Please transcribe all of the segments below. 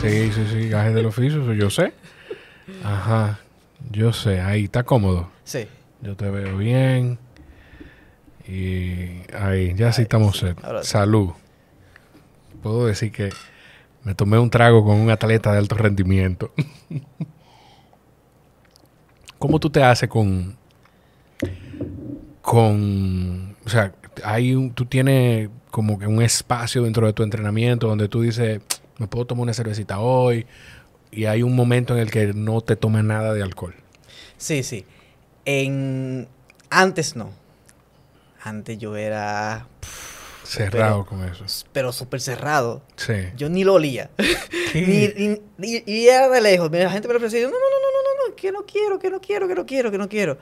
Sí, sí, sí, gajes del oficio, eso yo sé. Ajá, yo sé, ahí está cómodo. Sí. Yo te veo bien. Y ahí, ya sí estamos Salud. Puedo decir que me tomé un trago con un atleta de alto rendimiento. ¿Cómo tú te haces con. con. O sea, hay tú tienes como que un espacio dentro de tu entrenamiento donde tú dices me puedo tomar una cervecita hoy, y hay un momento en el que no te tomas nada de alcohol. Sí, sí. En... Antes no. Antes yo era... cerrado con eso. Pero súper cerrado. Sí. Yo ni lo olía. y era de lejos. La gente me lo ofrecía. No, no, no, no, no, no. Que no quiero, que no quiero, que no quiero, que no quiero.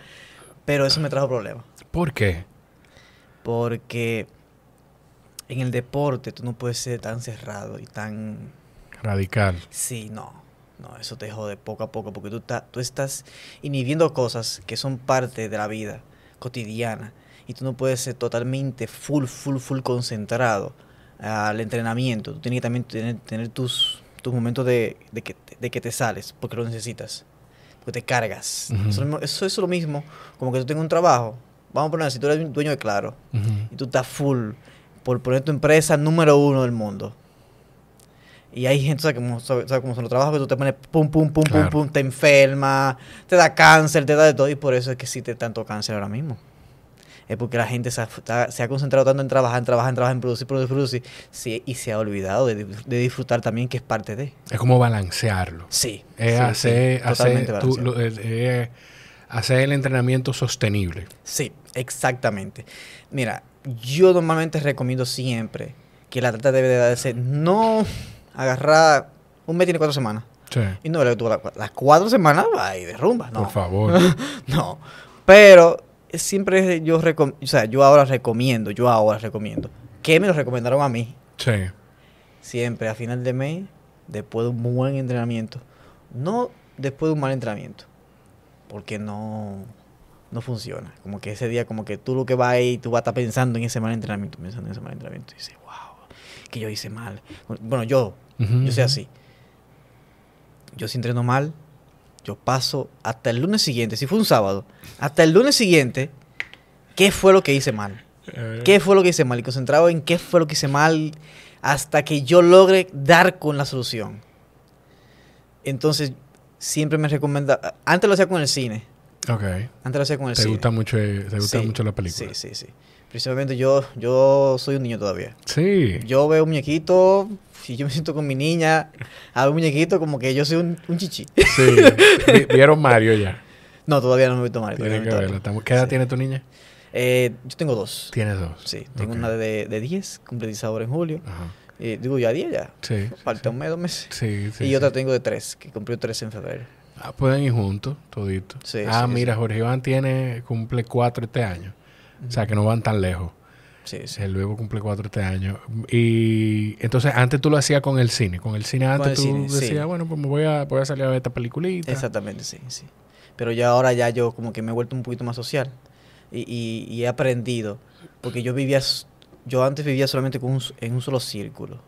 Pero eso me trajo problemas. ¿Por qué? Porque en el deporte tú no puedes ser tan cerrado y tan... Radical. Sí, no. No, eso te jode poco a poco porque tú, tú estás inhibiendo cosas que son parte de la vida cotidiana y tú no puedes ser totalmente full, full, full concentrado al entrenamiento. Tú tienes que también tener, tus, tus momentos de, que, te sales porque lo necesitas, porque te cargas. eso, es lo mismo como que tú tengas un trabajo. Vamos a poner, si tú eres dueño de Claro y tú estás full por poner tu empresa número uno del mundo. Y hay gente, que como sabe cómo son los trabajos? tú te pones pum, pum, pum, pum, pum, te enferma, te da cáncer, te da de todo. Y por eso es que existe te tanto cáncer ahora mismo. Es porque la gente se ha, concentrado tanto en trabajar, en trabajar, en trabajar, en producir, producir, producir. y se ha olvidado de, disfrutar también, que es parte de. Es como balancearlo. Sí. Es hacer, hacer el entrenamiento sostenible. Sí, exactamente. Mira, yo normalmente recomiendo siempre que la trata debe de darse no agarrar un mes tiene cuatro semanas. Sí. Y no, las cuatro semanas y derrumba. Por favor. no. Pero siempre yo recomiendo, o sea, yo ahora recomiendo, yo ahora recomiendo. ¿Qué me lo recomendaron a mí? Sí. Siempre a final de mes, después de un buen entrenamiento. No después de un mal entrenamiento. Porque no no funciona. Como que ese día, como que tú lo que vas y tú vas a estar pensando en ese mal entrenamiento, pensando en ese mal entrenamiento. Y dices, wow, que yo hice mal. Bueno, yo, yo soy así. Yo si entreno mal, yo paso hasta el lunes siguiente, si fue un sábado, hasta el lunes siguiente, ¿qué fue lo que hice mal? Eh. ¿Qué fue lo que hice mal? Y concentrado en qué fue lo que hice mal hasta que yo logre dar con la solución. Entonces, siempre me recomienda, antes lo hacía con el cine, Ok. Antes hacía con el ¿Te Gusta mucho, eh, ¿Te gusta mucho la película? Sí, sí, sí. Principalmente yo, yo soy un niño todavía. Sí. Yo veo un muñequito, si yo me siento con mi niña, a ver un muñequito como que yo soy un, un chichi. Sí. ¿Vieron Mario ya? No, todavía no me he visto Mario. Tiene que verla. ¿Qué edad tiene tu niña? Eh, yo tengo dos. ¿Tienes dos? Sí. Tengo una de 10, cumple 10 ahora en julio. Eh, digo, ya 10 ya. Sí. Falta un mes, dos meses. Sí, sí. Y otra tengo de 3, que cumplió 3 en febrero. Ah, pueden ir juntos, todito. ah, mira, Jorge Iván tiene, cumple cuatro este año. O sea, que no van tan lejos. Sí, sí. cumple cuatro este año. Y entonces antes tú lo hacías con el cine. Con el cine antes tú decías, bueno, pues me voy a, voy a salir a ver esta peliculita. Exactamente, sí, sí. Pero ya ahora ya yo como que me he vuelto un poquito más social. Y, he aprendido. Porque yo vivía, yo antes vivía solamente en un solo círculo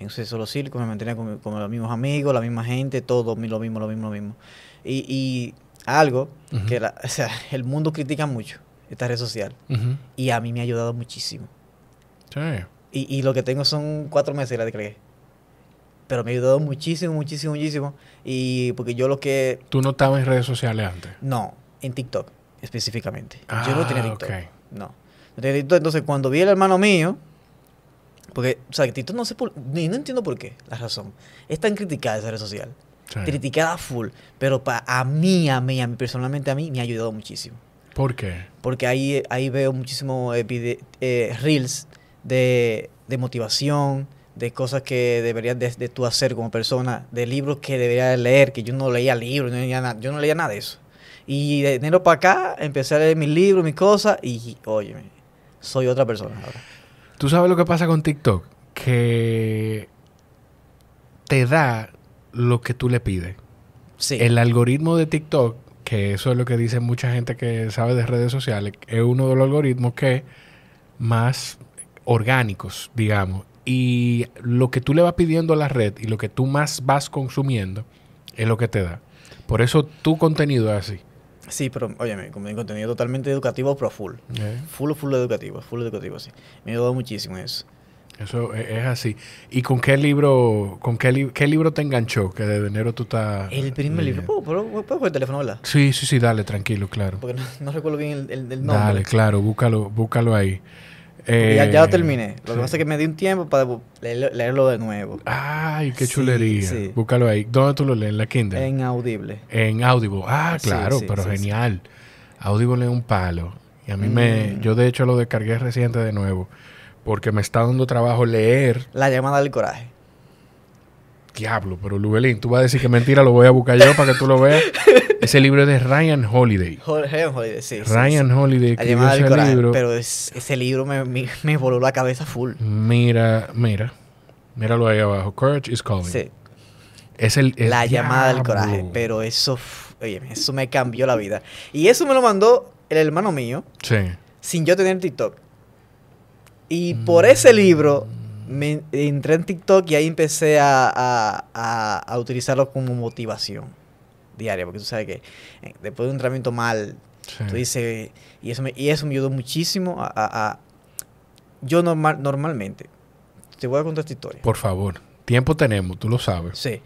en ese solo circo, me mantenía con, los mismos amigos, la misma gente, todo lo mismo, lo mismo, lo mismo. Y, algo que el mundo critica mucho, esta red social. Y a mí me ha ayudado muchísimo. Sí. Y, lo que tengo son cuatro meses, la declaré pero me ha ayudado muchísimo, muchísimo, muchísimo. Y porque yo lo que... ¿Tú no estabas en redes sociales antes? No, en TikTok específicamente. yo no tenía ah, TikTok. No. Entonces, cuando vi el hermano mío, porque, o sea, no sé no entiendo por qué, la razón. Es tan criticada esa red social. Criticada full. Pero para a mí, a mí, a mí, personalmente a mí, me ha ayudado muchísimo. ¿Por qué? Porque ahí, ahí veo muchísimo eh, eh, reels de, motivación, de cosas que deberías de, tú hacer como persona, de libros que deberías leer, que yo no leía libros, yo no leía nada de eso. Y de enero para acá empecé a leer mis libros, mis cosas, y oye, soy otra persona ahora. Tú sabes lo que pasa con TikTok, que te da lo que tú le pides. Sí. El algoritmo de TikTok, que eso es lo que dice mucha gente que sabe de redes sociales, es uno de los algoritmos que más orgánicos, digamos. Y lo que tú le vas pidiendo a la red y lo que tú más vas consumiendo es lo que te da. Por eso tu contenido es así. Sí, pero óyeme, con mi contenido totalmente educativo, pero full. Full, full educativo, full educativo, sí. Me ha ayudado muchísimo eso. Eso e, es así. ¿Y con qué libro, con qué, qué libro te enganchó que de enero tú estás... El primer libro. ¿Puedo, puedo, el teléfono, ¿verdad? Sí, sí, sí, dale, tranquilo, claro. Porque no, recuerdo bien el, nombre. Dale, claro, búscalo, búscalo ahí ya, ya, lo eh, terminé. Lo que pasa es que me di un tiempo para leerlo, de nuevo. Ay, qué chulería. Búscalo ahí. ¿Dónde tú lo lees? ¿En la Kindle? En Audible. En Audible. Ah, claro, pero genial. Audible lee un palo. Y a mí me... Mm. Yo de hecho lo descargué reciente de nuevo. Porque me está dando trabajo leer... La llamada del coraje. Diablo, pero Lubelín, tú vas a decir que mentira, lo voy a buscar yo para que tú lo veas. Ese libro es de Ryan Holiday. Ryan Holiday, sí. Ryan Holiday libro. Pero ese libro me, me, voló la cabeza full. Mira, mira. Míralo ahí abajo. Courage is calling. Sí. Es la llamada del coraje. Pero eso, oye, eso me cambió la vida. Y eso me lo mandó el hermano mío. Sí. Sin yo tener TikTok. Y mm. por ese libro me entré en TikTok y ahí empecé a, a, utilizarlo como motivación diaria, porque tú sabes que eh, después de un tratamiento mal, tú dices, y eso, me, y eso me ayudó muchísimo a... yo normal, normalmente, te voy a contar esta historia. Por favor, tiempo tenemos, tú lo sabes. Sí.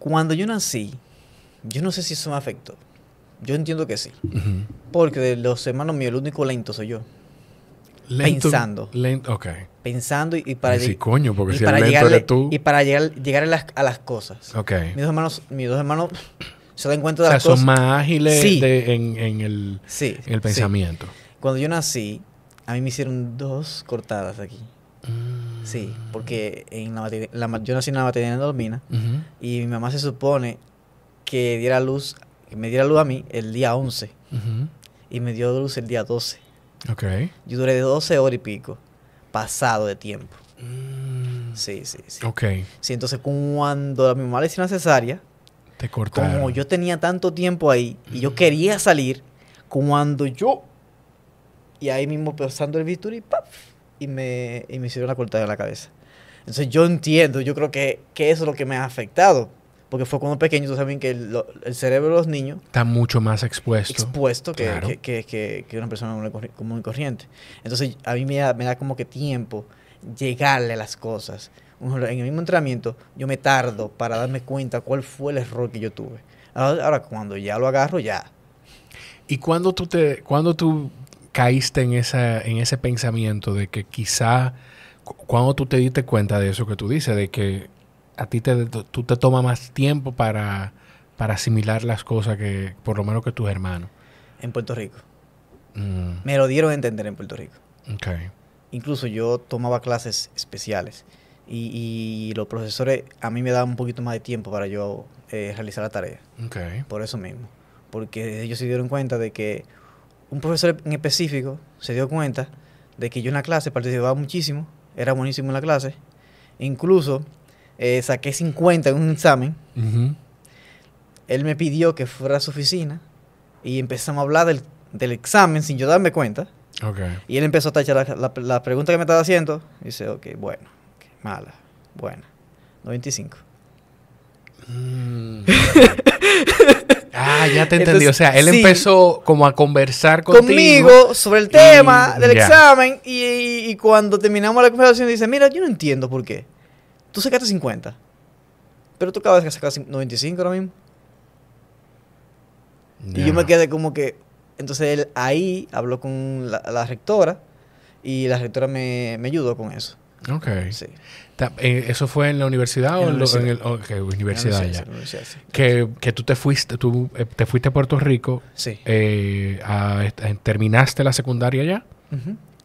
Cuando yo nací, yo no sé si eso me afectó. Yo entiendo que sí. Porque de los hermanos míos, el único lento soy yo. Lento, pensando. Lento, Pensando y, para, pues sí, coño, porque para llegarle, tú... Y para llegar, llegar a, las, a las cosas. Ok. Mis dos hermanos, mis dos hermanos se dan cuenta de las cosas. son más ágiles en, el, el pensamiento. Cuando yo nací, a mí me hicieron dos cortadas aquí. Mm. Sí, porque en la, la, yo nací en la maternidad de y mi mamá se supone que diera luz, que me diera luz a mí el día 11 y me dio luz el día 12. Yo duré 12 horas y pico, pasado de tiempo. Mm. Sí, sí, sí. Ok. Sí, entonces cuando mi mamá le hicieron cesárea, como yo tenía tanto tiempo ahí y yo mm. quería salir, cuando yo, y ahí mismo pasando el bisturí, ¡paf! Y me, y me hicieron la cortada de la cabeza. Entonces yo entiendo, yo creo que, que eso es lo que me ha afectado, porque fue cuando pequeño, tú saben que el, cerebro de los niños está mucho más expuesto. Expuesto que, una persona común y corriente. Entonces, a mí me da, me da como que tiempo llegarle a las cosas. En el mismo entrenamiento, yo me tardo para darme cuenta cuál fue el error que yo tuve. Ahora, cuando ya lo agarro, ya. ¿Y cuando tú, te, cuando tú caíste en, esa, en ese pensamiento de que quizá, cuando tú te diste cuenta de eso que tú dices, de que a ti te, tú te toma más tiempo para, asimilar las cosas que, por lo menos que tus hermanos. En Puerto Rico. Mm. Me lo dieron a entender en Puerto Rico. Okay. Incluso yo tomaba clases especiales y, los profesores a mí me daban un poquito más de tiempo para yo eh, realizar la tarea. Okay. Por eso mismo. Porque ellos se dieron cuenta de que un profesor en específico se dio cuenta de que yo en la clase participaba muchísimo, era buenísimo en la clase. Incluso eh, saqué 50 en un examen. Él me pidió que fuera a su oficina y empezamos a hablar del, examen sin yo darme cuenta. Y él empezó a tachar la, pregunta que me estaba haciendo. dice, ok, bueno, mala, buena, 95. Mm. ah, ya te entendí. o sea, él empezó como a conversar contigo, conmigo sobre el tema del examen. Y, y, cuando terminamos la conversación, dice: Mira, yo no entiendo por qué. Tú sacaste 50. Pero tú acabas de sacar 95 ahora mismo. Y yo me quedé como que. Entonces él ahí habló con la, rectora y la rectora me, me ayudó con eso. Ok. Sí. Eh, ¿Eso fue en la universidad o en, el, universidad, en la universidad, ya? sí. que, que, tú te fuiste, tú eh, te fuiste a Puerto Rico. Eh, terminaste la secundaria ya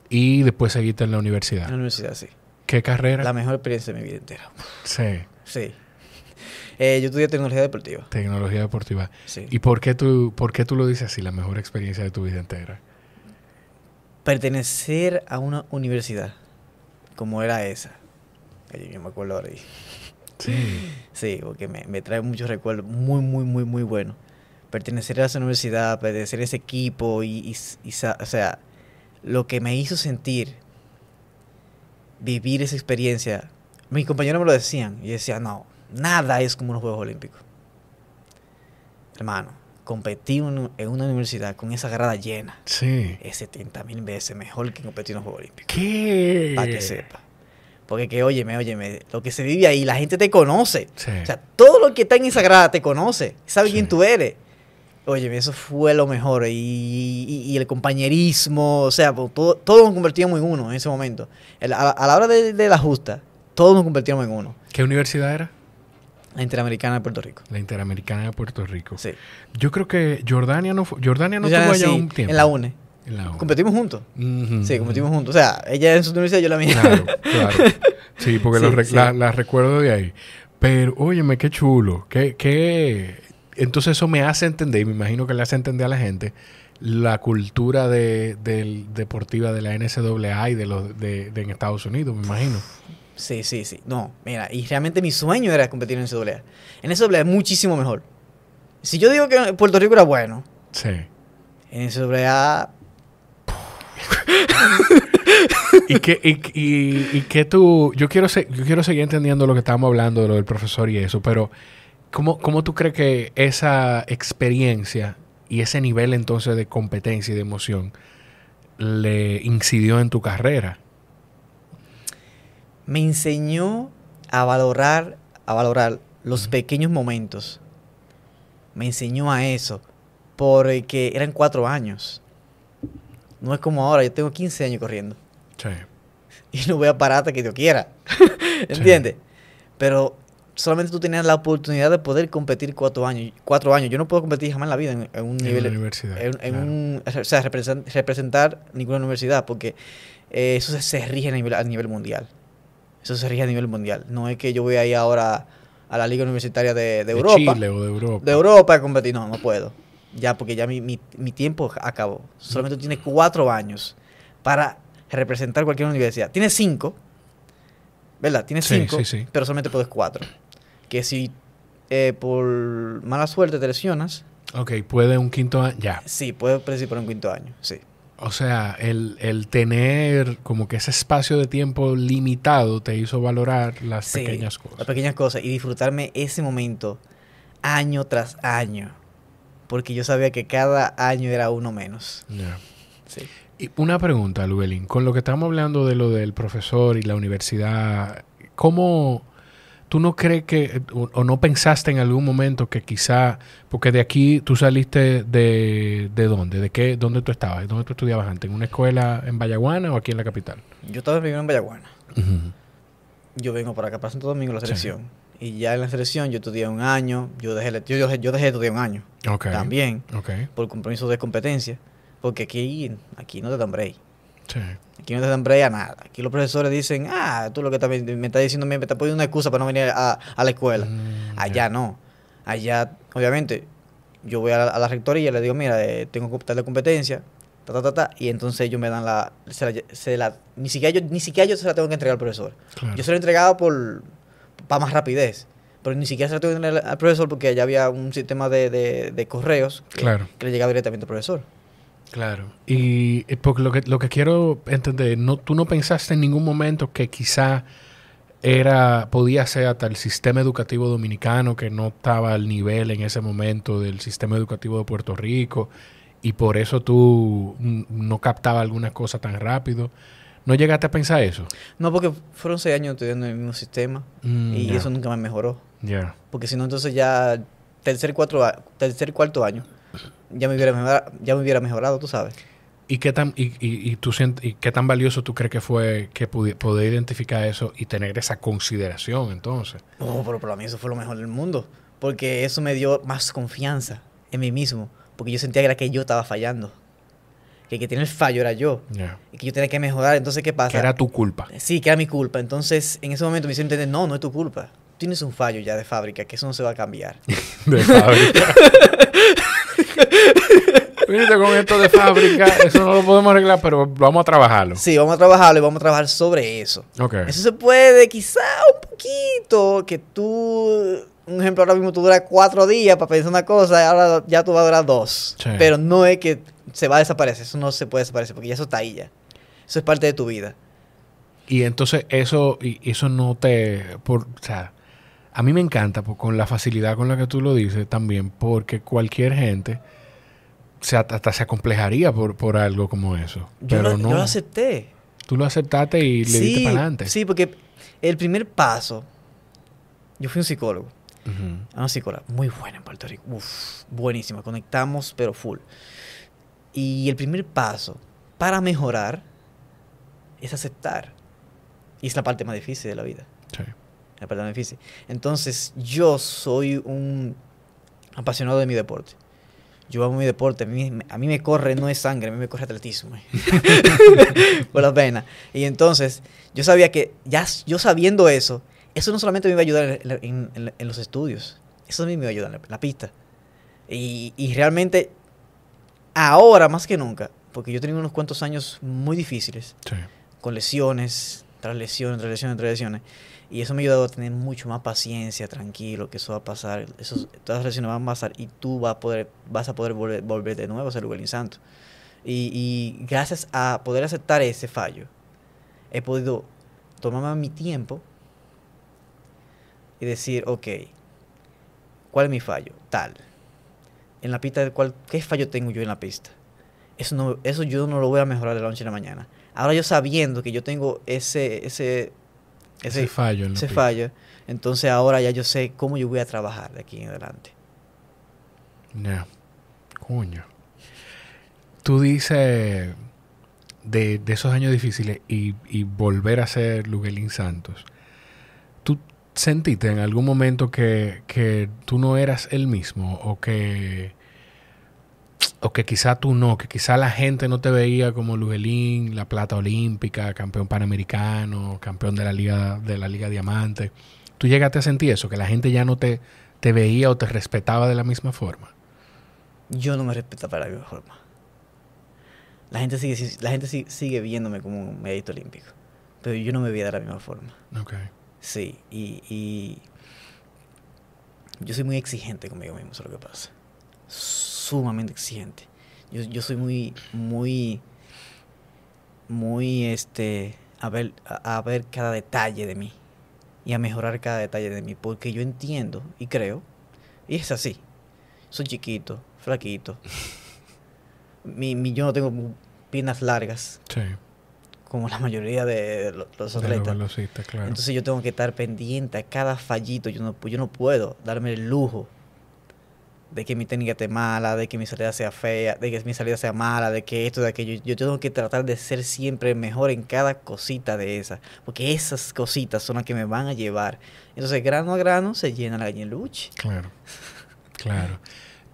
y después seguiste en la universidad. En la universidad, sí. ¿Qué carrera? La mejor experiencia de mi vida entera. Sí. Sí. Eh, yo estudié tecnología deportiva. Tecnología deportiva. Sí. ¿Y por qué, tú, por tú lo dices así, la mejor experiencia de tu vida entera? Pertenecer a una universidad, como era esa. Yo me acuerdo ahora. Sí. Sí, porque me, trae muchos recuerdos muy, muy, muy, muy buenos. Pertenecer a esa universidad, pertenecer a ese equipo y o sea, lo que me hizo sentir vivir esa experiencia. Mis compañeros me lo decían y decía no, nada es como los Juegos Olímpicos. Hermano, Competir en una universidad con esa grada llena. Es 70 mil veces mejor que competir en los Juegos Olímpicos. ¿Qué? Para que sepa. Porque que, óyeme, óyeme, lo que se vive ahí, la gente te conoce. O sea, todo lo que está en esa grada te conoce. Sabe quién tú eres. Oye, eso fue lo mejor. Y, el compañerismo, o sea, pues, todo, todos nos convertíamos en uno en ese momento. a, la hora de, la justa, todos nos convertíamos en uno. ¿Qué universidad era? La Interamericana de Puerto Rico. La Interamericana de Puerto Rico. Sí. Yo creo que Jordania no, fue, Jordania no allá un tiempo. En la UNE. En la UNE. Competimos juntos. sí, competimos juntos. O sea, ella en su universidad, yo la mía. Claro, claro. Sí, porque la, recuerdo de ahí. Pero, óyeme, qué chulo. Qué, qué, entonces eso me hace entender, y me imagino que le hace entender a la gente, la cultura de, deportiva de la NCAA y de los de, de Estados Unidos, me imagino. Sí, sí, sí. No, mira, y realmente mi sueño era competir en NCAA. En NCAA es muchísimo mejor. Si yo digo que Puerto Rico era bueno, sí. en NCAA... ¿Y, qué, y, y, que tú, yo quiero, yo quiero seguir entendiendo lo que estábamos hablando, lo del profesor y eso, pero ¿Cómo, tú crees que esa experiencia y ese nivel entonces de competencia y de emoción le incidió en tu carrera? Me enseñó a valorar, a valorar los pequeños momentos. Me enseñó a eso, porque eran cuatro años. No es como ahora, yo tengo 15 años corriendo. Sí. Y no voy a parar hasta que yo quiera. ¿Entiendes? Pero solamente tú tenías la oportunidad de poder competir cuatro años. Cuatro años. Yo no puedo competir jamás en la vida en, un nivel. Universidad, en, un, o sea, representar, ninguna universidad, porque eh, eso se, rige a nivel, mundial. Eso se rige a nivel mundial. No es que yo voy ahí ahora a la Liga Universitaria de, de, Europa. Chile o de Europa. De Europa a competir. No, no puedo. Ya, porque ya mi, mi, tiempo acabó. Solamente tú tienes cuatro años para representar cualquier universidad. Tienes cinco, ¿verdad? Tienes cinco, pero solamente puedes cuatro que si eh, por mala suerte te lesionas. Ok, puede un quinto año, ya. Sí, puede participar un quinto año, sí. O sea, el, tener como que ese espacio de tiempo limitado te hizo valorar las pequeñas cosas. Las pequeñas cosas y disfrutarme ese momento año tras año. Porque yo sabía que cada año era uno menos. Sí. Y una pregunta, Luelín. Con lo que estamos hablando de lo del profesor y la universidad, ¿cómo ¿Tú no crees que, o, no pensaste en algún momento que quizá, porque de aquí tú saliste de, de dónde, de qué, dónde tú estabas, dónde tú estudiabas antes, en una escuela en Vallaguana o aquí en la capital? Yo estaba viviendo en Vallaguana. Yo vengo para acá para Santo Domingo la selección. Y ya en la selección yo estudié un año, yo dejé, yo, yo, dejé de estudiar un año. También. Por compromiso de competencia. Porque aquí, aquí no te dan Aquí no te dan brea nada. Aquí los profesores dicen, ah, tú lo que me, está estás diciendo, me, está estás poniendo una excusa para no venir a, la escuela. Mm, allá no. Allá, obviamente, yo voy a la, rectoría y le digo, mira, eh, Tengo que optar de competencia, ta, ta, ta, y entonces ellos me dan la, se la, ni siquiera yo, ni siquiera yo se la tengo que entregar al profesor. Yo se la he entregado por, para más rapidez pero ni siquiera se la tengo que entregar al profesor porque allá había un sistema de, correos que, le llegaba directamente al profesor. Claro. Y, eh, porque lo que, lo que quiero entender, no, tú no pensaste en ningún momento que quizá era, podía ser hasta el sistema educativo dominicano que no estaba al nivel en ese momento del sistema educativo de Puerto Rico y por eso tú no captaba alguna cosa tan rápido. ¿No llegaste a pensar eso? No, porque fueron seis años estudiando en el mismo sistema mm, y eso nunca me mejoró. Ya. Porque si no, entonces ya tercer, tercer cuarto año ya me hubiera mejorado, ya me hubiera mejorado tú sabes. ¿Y qué, tan, y, y, y y qué tan valioso tú crees que fue que poder identificar eso y tener esa consideración entonces? No, oh, pero para mí eso fue lo mejor del mundo, porque eso me dio más confianza en mí mismo, porque yo sentía que era que yo estaba fallando, que el que tenía el fallo era yo, y que yo tenía que mejorar, entonces ¿qué pasa? Que era tu culpa. Sí, que era mi culpa, entonces en ese momento me hicieron entender, no, no es tu culpa, tienes un fallo ya de fábrica, que eso no se va a cambiar. de fábrica. Viste con esto de fábrica, eso no lo podemos arreglar, pero vamos a trabajarlo. Sí, vamos a trabajarlo y vamos a trabajar sobre eso. Okay. Eso se puede, quizá un poquito, que tú, un ejemplo, ahora mismo tú duras cuatro días para pensar una cosa, ahora ya tú vas a durar dos. Pero no es que se va a desaparecer, eso no se puede desaparecer, porque ya eso está ahí ya. Eso es parte de tu vida. Y entonces eso, y eso no te, por, o sea, a mí me encanta con la facilidad con la que tú lo dices también, porque cualquier gente se, hasta se acomplejaría por, por algo como eso. Yo pero lo, no, lo acepté. Tú lo aceptaste y le diste para adelante. Sí, porque el primer paso, yo fui un psicólogo. una ah, psicóloga muy buena en Puerto Rico. Uf, buenísima. Conectamos, pero full. Y el primer paso para mejorar es aceptar. Y es la parte más difícil de la vida. Sí. Entonces, yo soy un apasionado de mi deporte. Yo amo mi deporte, a mí, me corre, no es sangre, a mí me corre atletismo. Por la pena. Y entonces, yo sabía que, ya yo sabiendo eso, eso no solamente me iba a ayudar en, los estudios, eso a mí me iba a ayudar en la, pista. Y, realmente, ahora más que nunca, porque yo he unos cuantos años muy difíciles, con lesiones, tras lesiones, tras lesiones, tras lesiones. Y eso me ha ayudado a tener mucho más paciencia, tranquilo, que eso va a pasar, eso, todas las relaciones van a pasar y tú vas a poder, vas a poder volver, de nuevo a ser lugar Santo. Y, gracias a poder aceptar ese fallo, he podido tomarme mi tiempo y decir, ok, ¿cuál es mi fallo? Tal. En la pista, cual, ¿qué fallo tengo yo en la pista? Eso, no, eso yo no lo voy a mejorar de la noche a la mañana. Ahora yo sabiendo que yo tengo ese, ese ese, fallo. ese fallo. Entonces ahora ya yo sé cómo yo voy a trabajar de aquí en adelante. no Coño. Tú dices de, esos años difíciles y, volver a ser Luguelín Santos. ¿Tú sentiste en algún momento que, que tú no eras el mismo o que o que quizá tú no, que quizá la gente no te veía como Lugelín, la plata olímpica, campeón panamericano, campeón de la liga de la liga diamante. ¿Tú llegaste a sentir eso, que la gente ya no te, te veía o te respetaba de la misma forma? Yo no me respetaba de la misma forma. La gente sigue, la gente sigue viéndome como un medito olímpico, pero yo no me veía de la misma forma. Ok. Sí, y, yo soy muy exigente conmigo mismo, es lo que pasa sumamente exigente. Yo, yo soy muy, muy, muy, este, a ver, a, ver cada detalle de mí y a mejorar cada detalle de mí, porque yo entiendo y creo, y es así. Soy chiquito, flaquito. mi, yo no tengo piernas largas. Como la mayoría de los atletas. Entonces yo tengo que estar pendiente a cada fallito. Yo no, yo no puedo darme el lujo de que mi técnica esté mala, de que mi salida sea fea, de que mi salida sea mala, de que esto, de aquello. Yo tengo que tratar de ser siempre mejor en cada cosita de esas, porque esas cositas son las que me van a llevar. Entonces, grano a grano se llena la lucha. Claro, claro.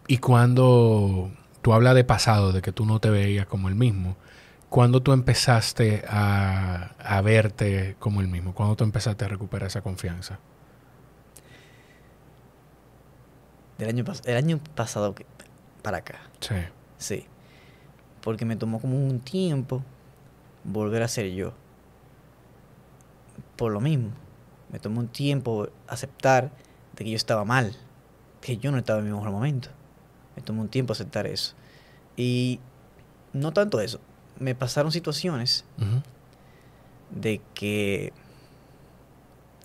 Y cuando tú hablas de pasado, de que tú no te veías como el mismo, ¿cuándo tú empezaste a, a verte como el mismo? ¿Cuándo tú empezaste a recuperar esa confianza? del año, el año pasado para acá. Sí. Sí. Porque me tomó como un tiempo volver a ser yo. Por lo mismo. Me tomó un tiempo aceptar de que yo estaba mal. Que yo no estaba en mi mejor momento. Me tomó un tiempo aceptar eso. Y no tanto eso. Me pasaron situaciones de que,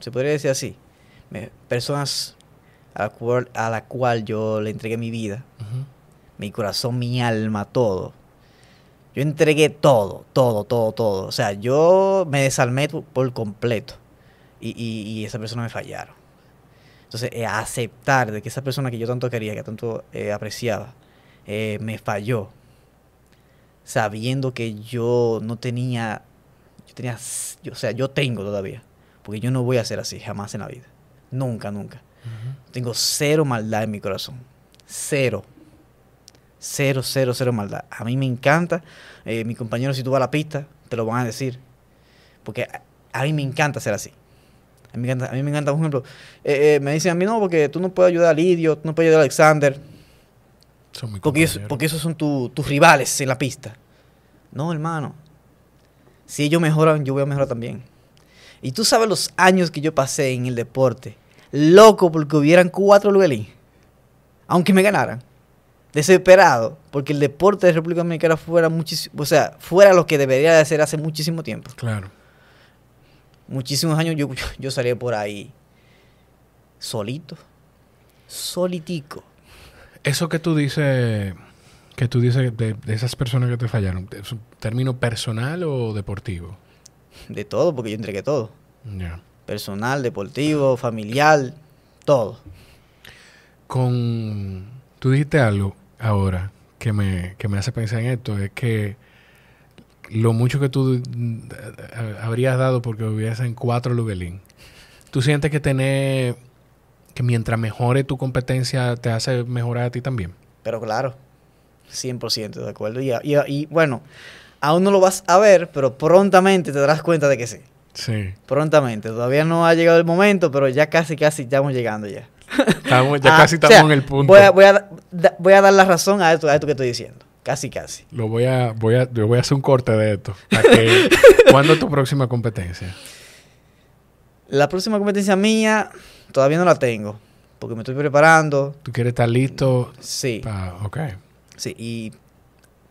se podría decir así, personas a la cual, yo le entregué mi vida, mi corazón, mi alma, todo. Yo entregué todo, todo, todo, todo. O sea, yo me desalmé por completo y, y, esa persona me fallaron. Entonces, eh, aceptar de que esa persona que yo tanto quería, que tanto eh, apreciaba, eh, me falló, sabiendo que yo no tenía, yo tenía, o sea, yo tengo todavía, porque yo no voy a ser así jamás en la vida, nunca, nunca. Tengo cero maldad en mi corazón. Cero. Cero, cero, cero maldad. A mí me encanta. Eh, mi compañero, si tú vas a la pista, te lo van a decir. Porque a, mí me encanta ser así. A mí me encanta, a mí me encanta por ejemplo, eh, eh, me dicen a mí no, porque tú no puedes ayudar a Lidio, tú no puedes ayudar a Alexander. porque, esos son tus rivales en la pista. No, hermano. Si ellos mejoran, yo voy a mejorar también. Y tú sabes los años que yo pasé en el deporte loco porque hubieran cuatro Luguelí, aunque me ganaran. Desesperado porque el deporte de República Dominicana fuera muchísimo, o sea, fuera lo que debería de ser hace muchísimo tiempo. Claro. Muchísimos años yo, yo, salí por ahí solito, solitico. Eso que tú dices que tú dices de, esas personas que te fallaron, ¿es término personal o deportivo? De todo, porque yo entregué todo. Ya personal, deportivo, familiar, todo. Con tú dijiste algo ahora que me, hace pensar en esto, es que lo mucho que tú eh, habrías dado porque hubiese en cuatro Lubelín. ¿Tú sientes que tener que mientras mejore tu competencia te hace mejorar a ti también? Pero claro, 100% de acuerdo. Y, y bueno, aún no lo vas a ver, pero prontamente te darás cuenta de que sí. Prontamente. Todavía no ha llegado el momento, pero ya casi, casi estamos llegando ya. ya ah, casi estamos en el punto. Voy a, voy, a, dar la razón a esto, a esto que estoy diciendo. Casi, casi. Lo voy a, voy a, yo voy a hacer un corte de esto. Que, ¿Cuándo es tu próxima competencia? La próxima competencia mía todavía no la tengo, porque me estoy preparando. ¿Tú quieres estar listo? Sí. ok. Sí, y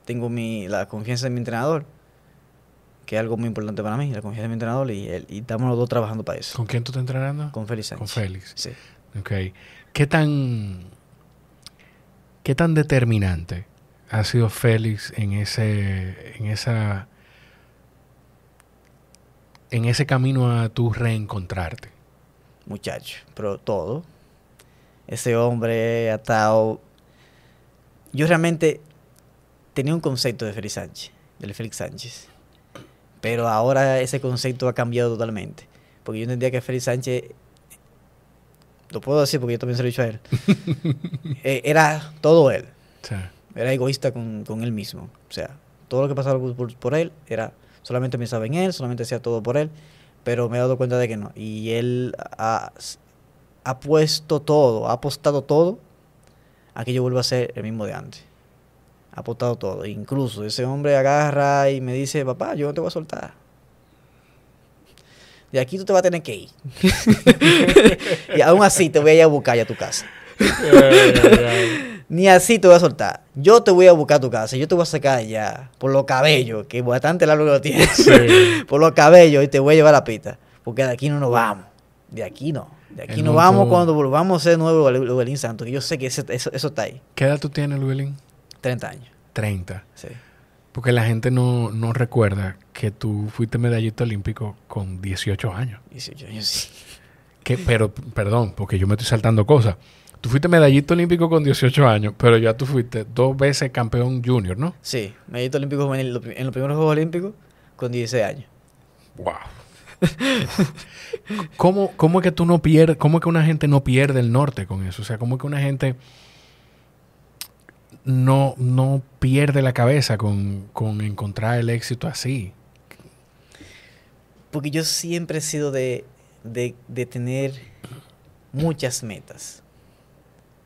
tengo mi, la confianza de mi entrenador es algo muy importante para mí, la confianza de mi entrenador y, estamos los dos trabajando para eso. ¿Con quién tú estás entrenando? Con Félix Sánchez. Con Félix. Sí. Ok. ¿Qué tan, qué tan determinante ha sido Félix en ese, en esa, en ese camino a tu reencontrarte? Muchacho, pero todo. Ese hombre ha estado... Yo realmente tenía un concepto de Félix Sánchez, del Félix Sánchez. Pero ahora ese concepto ha cambiado totalmente. Porque yo entendía que Félix Sánchez, lo puedo decir porque yo también se lo he dicho a él, eh, era todo él. Era egoísta con, él mismo. O sea, todo lo que pasaba por, él era solamente pensaba en él, solamente hacía todo por él. Pero me he dado cuenta de que no. Y él ha, ha puesto todo, ha apostado todo a que yo vuelva a ser el mismo de antes ha apostado todo. Incluso ese hombre agarra y me dice, papá, yo no te voy a soltar. De aquí tú te vas a tener que ir. y aún así te voy a ir a buscar ya a tu casa. Ni así te voy a soltar. Yo te voy a buscar a tu casa. Yo te voy a sacar ya por los cabellos, que bastante largo lo tienes. por los cabellos y te voy a llevar a la pista. Porque de aquí no nos vamos. De aquí no. De aquí no vamos cuando volvamos a ser nuevo Lubelín Santos. Yo sé que eso, está ahí. ¿Qué edad tú tienes, Lubelín? 30 años. 30. Sí. Porque la gente no, no recuerda que tú fuiste medallista olímpico con 18 años. 18 años, sí. Que, pero, perdón, porque yo me estoy saltando cosas. Tú fuiste medallista olímpico con 18 años, pero ya tú fuiste dos veces campeón junior, ¿no? Sí, medallista olímpico en los primeros Juegos Olímpicos con 16 años. ¡Wow! ¿Cómo, ¿Cómo, es que tú no pierdes, cómo es que una gente no pierde el norte con eso? O sea, ¿cómo es que una gente no, no pierde la cabeza con, encontrar el éxito así. Porque yo siempre he sido de, tener muchas metas.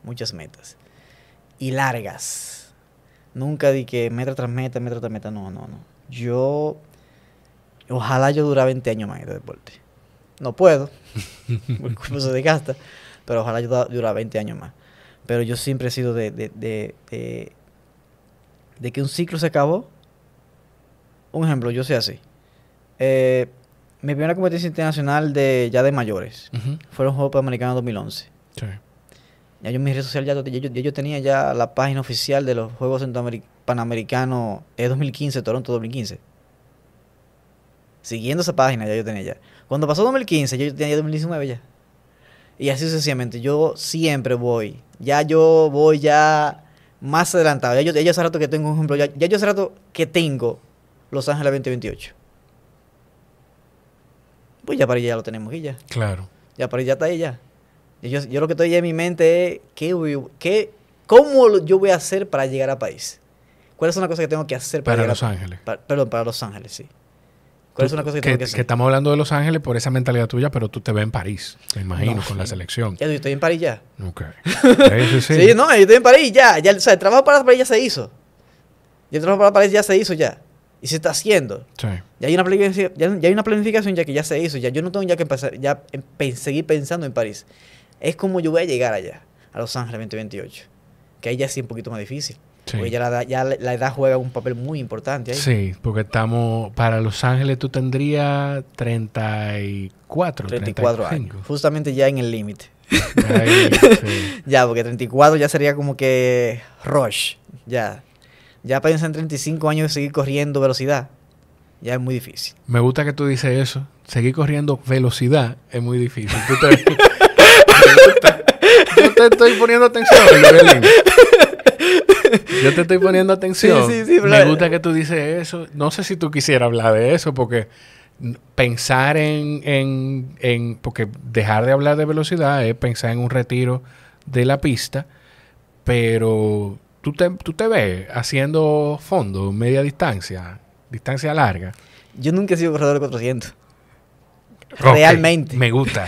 Muchas metas. Y largas. Nunca di que meta tras meta, meta tras meta. No, no, no. Yo. Ojalá yo durara 20 años más de deporte. No puedo. incluso se desgasta. Pero ojalá yo durara 20 años más. Pero yo siempre he sido de, de, que un ciclo se acabó. Un ejemplo, yo sé así. Eh, mi primera competencia internacional de ya de mayores Fueron Juegos Panamericanos 2011. Sí. Ya en mi redes social ya, yo, tenía ya la página oficial de los Juegos Panamericanos eh, 2015, Toronto 2015. Siguiendo esa página ya yo tenía ya. Cuando pasó 2015, yo tenía ya 2019 ya. Y así sucesivamente. Yo siempre voy ya yo voy ya más adelantado. Ya yo, hace rato que tengo un ejemplo. Ya, yo hace rato que tengo Los Ángeles 2028. Pues ya para allá ya lo tenemos Y ya. Claro. Ya para allá está ella Yo, lo que estoy en mi mente es ¿qué, qué, cómo yo voy a hacer para llegar a país. ¿Cuál es una cosa que tengo que hacer para, para Los Ángeles? perdón, para Los Ángeles, sí es que, estamos hablando de Los Ángeles por esa mentalidad tuya, pero tú te ves en París, te imagino, con la selección. yo estoy en París ya. Ok. sí, no, yo estoy en París ya. o sea, el trabajo para París ya se hizo. Y el trabajo para París ya se hizo ya. Y se está haciendo. Sí. Ya hay una planificación ya, hay una planificación ya que ya se hizo. Ya yo no tengo ya que empezar, ya em, seguir pensando en París. Es como yo voy a llegar allá, a Los Ángeles 2028. Que ahí ya es un poquito más difícil. Sí. ya la, edad juega un papel muy importante Sí, porque estamos. Para Los Ángeles tú tendrías 34, 34 años. Justamente ya en el límite. ya, porque 34 ya sería como que rush. Ya. Ya piensa en 35 años de seguir corriendo velocidad. Ya es muy difícil. Me gusta que tú dices eso. Seguir corriendo velocidad es muy difícil. Yo te estoy poniendo atención, Yo te estoy poniendo atención. Sí, sí, sí, Me gusta que tú dices eso. No sé si tú quisieras hablar de eso, porque pensar en, en, en, Porque dejar de hablar de velocidad es pensar en un retiro de la pista, pero tú te, tú te ves haciendo fondo, media distancia, distancia larga. Yo nunca he sido corredor de 400. Realmente. Me gusta.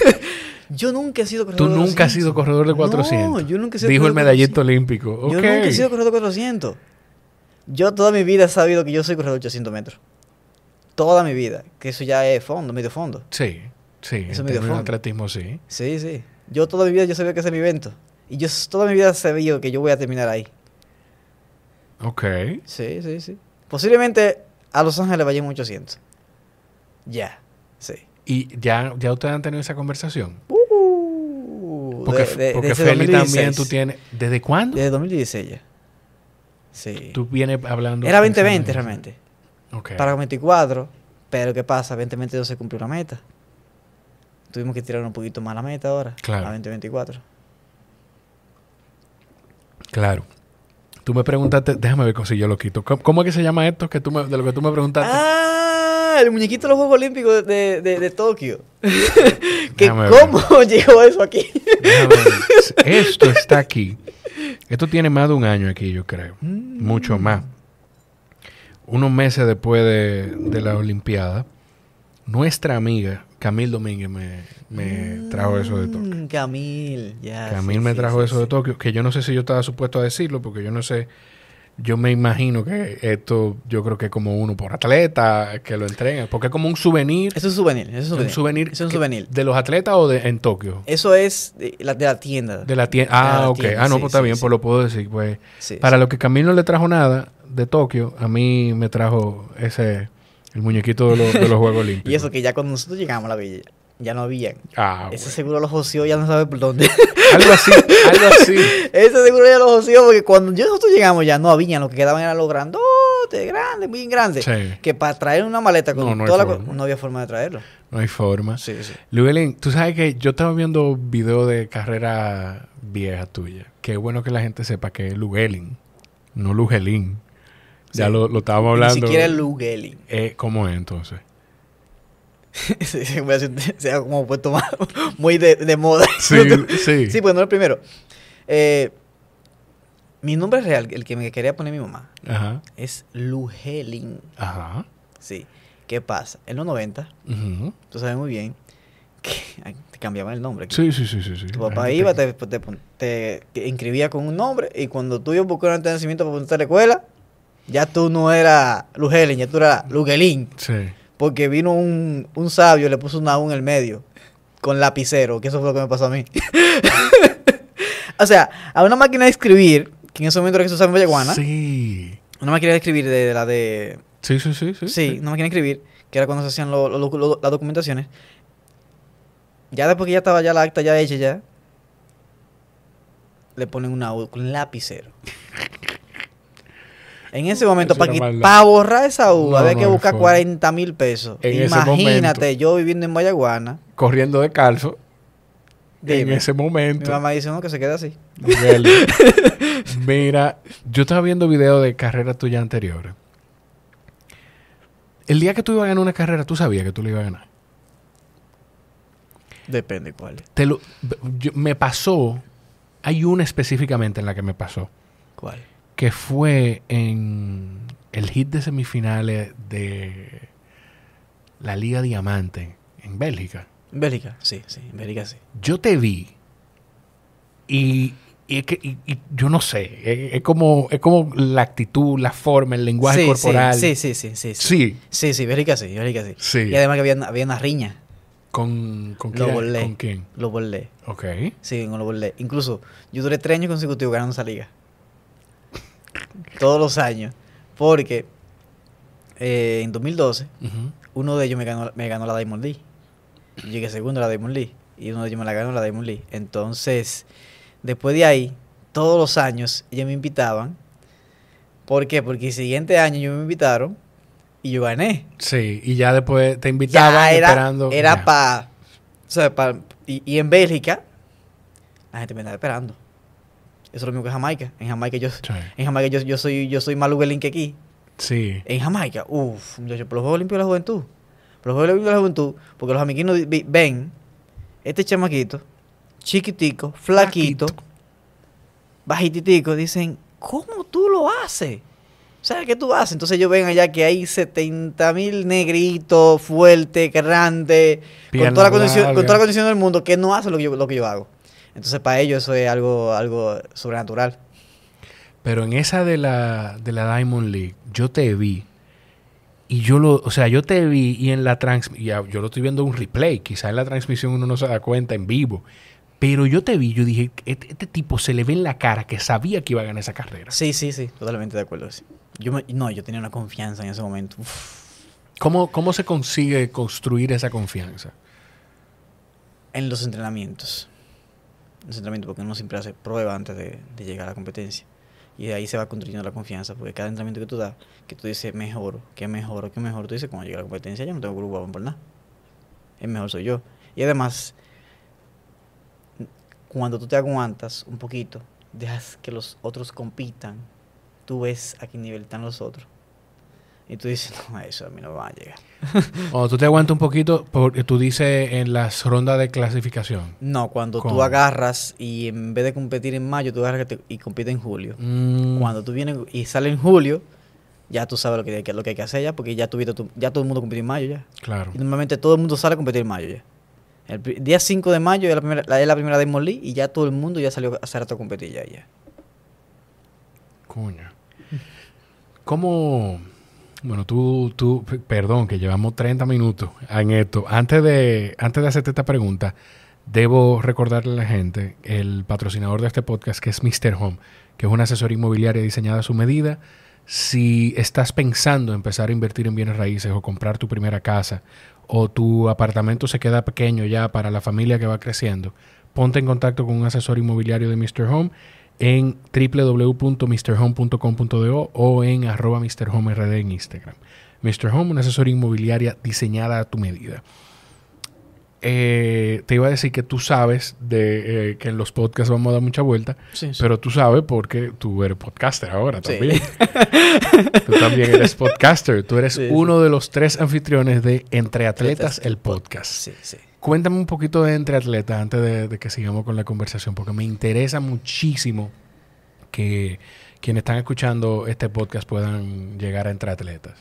Yo nunca he sido corredor de 400. Tú nunca has sido corredor de 400. No, yo nunca he sido Dijo el medallito olímpico. Yo nunca he sido corredor de 400. Yo toda mi vida he sabido que yo soy corredor de 800 metros. Toda mi vida. Que eso ya es fondo, medio fondo. Sí, sí. Eso medio fondo. atletismo, sí. Sí, sí. Yo toda mi vida yo sabía que ese es mi evento. Y yo toda mi vida he sabido que yo voy a terminar ahí. Ok. Sí, sí, sí. Posiblemente a Los Ángeles vaya en 800. Ya, sí. ¿Y ya, ya ustedes han tenido esa conversación? Uh. Porque, Feli también tú tienes. ¿Desde cuándo? Desde 2016 Sí. Tú vienes hablando. Era 2020 realmente. Para 2024 Pero ¿qué pasa? 2022 se cumplió la meta. Tuvimos que tirar un poquito más la meta ahora. Claro. A 2024. Claro. Tú me preguntaste, déjame ver si yo lo quito. ¿Cómo, es que se llama esto que tú de lo que tú me preguntaste? Ah el muñequito de los Juegos Olímpicos de, de, Tokio. ¿Cómo llegó eso aquí? Esto está aquí. Esto tiene más de un año aquí, yo creo. Mm. Mucho más. Unos meses después de, la Olimpiada, nuestra amiga Camil Domínguez me, mm, trajo eso de Tokio. Camil, ya. Camil me trajo eso de Tokio, que yo no sé si yo estaba supuesto a decirlo, porque yo no sé yo me imagino que esto, yo creo que como uno por atleta que lo entregan, porque es como un souvenir. Es un souvenir, es un souvenir. Un es souvenir. ¿De los atletas o de, en Tokio? Eso es de la, tienda. De la ah, tienda. Ah, ok. ah, no, pues está bien, pues lo puedo decir. Pues para lo que Camilo le trajo nada de Tokio, a mí me trajo ese, el muñequito de, de los Juegos Olímpicos. y eso que ya cuando nosotros llegamos a la villa ya no había. Ah, Ese seguro los joseó, ya no sabe por dónde. algo así, algo así. Ese seguro ya los joseó porque cuando nosotros llegamos ya no había, lo que quedaban era los grandotes, grandes, muy grandes. Que para traer una maleta con toda la no había forma de traerlo. No hay forma. Sí, sí. tú sabes que yo estaba viendo videos de carrera vieja tuya. Qué bueno que la gente sepa que es Lugelin, no Lugelin. Ya lo, lo, estábamos hablando. Ni siquiera Lugelin. Eh, ¿Cómo es entonces? se ha como puesto muy de, moda. Sí, sí. sí, el pues, primero. Eh, mi nombre real, el que me quería poner mi mamá, Ajá. es Lugelin. Ajá. Sí. ¿Qué pasa? En los 90, tú sabes muy bien que te cambiaban el nombre. Sí, sí, sí, sí, Tu papá iba, te, inscribía con un nombre y cuando tú ibas a buscar un nacimiento para ponerte a la escuela, ya tú no eras Lugelin, ya tú eras Lugelin. Sí porque vino un, un sabio y le puso una U en el medio con lapicero, que eso fue lo que me pasó a mí. o sea, a una máquina de escribir, que en ese momento era que se usaba en Sí. Una máquina de escribir de, la de. Sí, sí, sí, sí. Sí, una máquina de escribir, que era cuando se hacían las documentaciones. Ya después que ya estaba ya la acta ya hecha, ya. Le ponen una con lapicero. En ese momento, para, para, borrar esa uva, no, había que buscar 40 mil pesos. Imagínate, yo viviendo en Mayaguana. Corriendo de calzo. en ese momento. Mi mamá dice, no, que se queda así. Mira, yo estaba viendo videos de carrera tuya anteriores. El día que tú ibas a ganar una carrera, tú sabías que tú le ibas a ganar. Depende cuál. me pasó. Hay una específicamente en la que me pasó. ¿Cuál? que fue en el hit de semifinales de la Liga Diamante en Bélgica. En Bélgica, sí, sí, en Bélgica sí. Yo te vi y, y, yo no sé, es, como, es como la actitud, la forma, el lenguaje corporal. Sí, sí, sí, sí, sí. Sí, sí, Bélgica sí, Bélgica sí. Y además que había, había una riña. ¿Con, con, quién, ¿Con quién? Lo volé. Ok. Sí, con lo volé. Incluso yo duré tres años consecutivos ganando esa liga todos los años, porque eh, en 2012 uno de ellos me ganó, me ganó la Diamond League. Yo llegué segundo a la Diamond League y uno de ellos me la ganó la Diamond League. Entonces, después de ahí, todos los años ellos me invitaban. ¿Por qué? Porque el siguiente año ellos me invitaron y yo gané. Sí, y ya después te invitaban era, esperando. Era para. y, y en Bélgica, la gente me estaba esperando. Eso es lo mismo que Jamaica. En Jamaica yo, en Jamaica yo, yo, soy, yo soy más luguelín que aquí. Sí. En Jamaica, uff, yo por los Juegos Olímpicos de la Juventud. Por los Juegos Olímpicos de la Juventud, porque los jamaiquinos ven este chamaquito, chiquitico, flaquito, bajititico, dicen, ¿cómo tú lo haces? O sea, qué tú haces? Entonces ellos ven allá que hay 70 mil negritos, fuertes, grandes, con toda, la condición, con toda la condición del mundo, que no hacen lo que yo, lo que yo hago. Entonces para ellos eso es algo, algo sobrenatural. Pero en esa de la, de la Diamond League, yo te vi. Y yo lo, o sea, yo te vi y en la transmisión, yo lo estoy viendo un replay, quizás en la transmisión uno no se da cuenta en vivo, pero yo te vi, yo dije, este, este, tipo se le ve en la cara que sabía que iba a ganar esa carrera. Sí, sí, sí, totalmente de acuerdo. Yo no, yo tenía una confianza en ese momento. ¿Cómo, ¿Cómo se consigue construir esa confianza? En los entrenamientos entrenamiento, porque uno siempre hace prueba antes de, llegar a la competencia. Y de ahí se va construyendo la confianza, porque cada entrenamiento que tú das, que tú dices, mejor, que mejor, que mejor tú dices, cuando llega a la competencia, yo no tengo grupo por nada. El mejor soy yo. Y además, cuando tú te aguantas un poquito, dejas que los otros compitan, tú ves a qué nivel están los otros y tú dices, no, eso a mí no va a llegar. O tú te aguantas un poquito, porque tú dices en las rondas de clasificación. No, cuando tú agarras y en vez de competir en mayo, tú agarras y compites en julio. Mm. Cuando tú vienes y sales en julio, ya tú sabes lo que, hay que, lo que que hacer ya, porque ya ya todo el mundo compitió en mayo ya. Claro. normalmente todo el mundo sale a competir en mayo ya. El día 5 de mayo es la primera, la, es primera de y ya todo el mundo ya salió a hacer a competir ya. ya. Coño. ¿Cómo bueno, tú, tú, perdón, que llevamos 30 minutos en esto. Antes de, antes de hacerte esta pregunta, debo recordarle a la gente el patrocinador de este podcast, que es Mr. Home, que es un asesor inmobiliario diseñado a su medida. Si estás pensando empezar a invertir en bienes raíces o comprar tu primera casa o tu apartamento se queda pequeño ya para la familia que va creciendo, ponte en contacto con un asesor inmobiliario de Mr. Home en www.mrhome.com.do o en arroba mrhomerd en Instagram. Mr. Home, una asesoría inmobiliaria diseñada a tu medida. Eh, te iba a decir que tú sabes de eh, que en los podcasts vamos a dar mucha vuelta, pero tú sabes porque tú eres podcaster ahora también. tú también eres podcaster. Tú eres uno de los tres anfitriones de Entre Atletas, Atletas el Podcast. Sí, sí. Cuéntame un poquito de Entre Atletas antes de, que sigamos con la conversación, porque me interesa muchísimo que quienes están escuchando este podcast puedan llegar a Entre Atletas.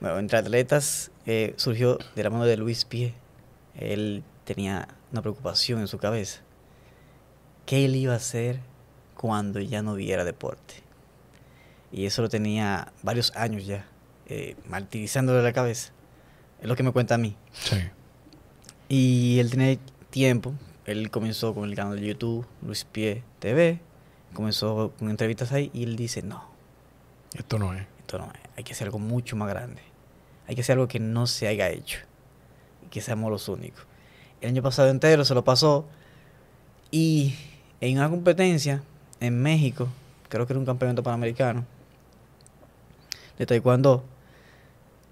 Bueno, Entre Atletas eh, surgió de la mano de Luis Pie. Él tenía una preocupación en su cabeza. ¿Qué él iba a hacer cuando ya no viera deporte? Y eso lo tenía varios años ya, eh, martirizándole la cabeza. Es lo que me cuenta a mí. Sí. Y él tiene tiempo, él comenzó con el canal de YouTube, Luis Pie TV, comenzó con entrevistas ahí y él dice, no. Esto no es. Esto no es. Hay que hacer algo mucho más grande. Hay que hacer algo que no se haya hecho. que seamos los únicos. El año pasado entero se lo pasó y en una competencia en México, creo que era un campeonato panamericano, de taekwondo,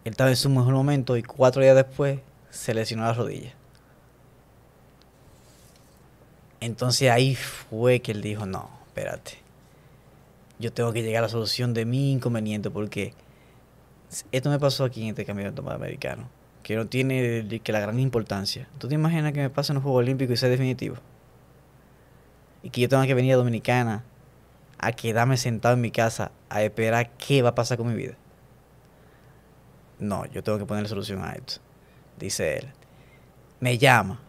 él estaba en su mejor momento y cuatro días después se lesionó la rodilla. Entonces ahí fue que él dijo, no, espérate, yo tengo que llegar a la solución de mi inconveniente porque esto me pasó aquí en este campeonato americano, que no tiene que la gran importancia. ¿Tú te imaginas que me pasa en un Juego Olímpico y sea definitivo? Y que yo tenga que venir a Dominicana a quedarme sentado en mi casa a esperar qué va a pasar con mi vida. No, yo tengo que poner solución a esto, dice él. Me llama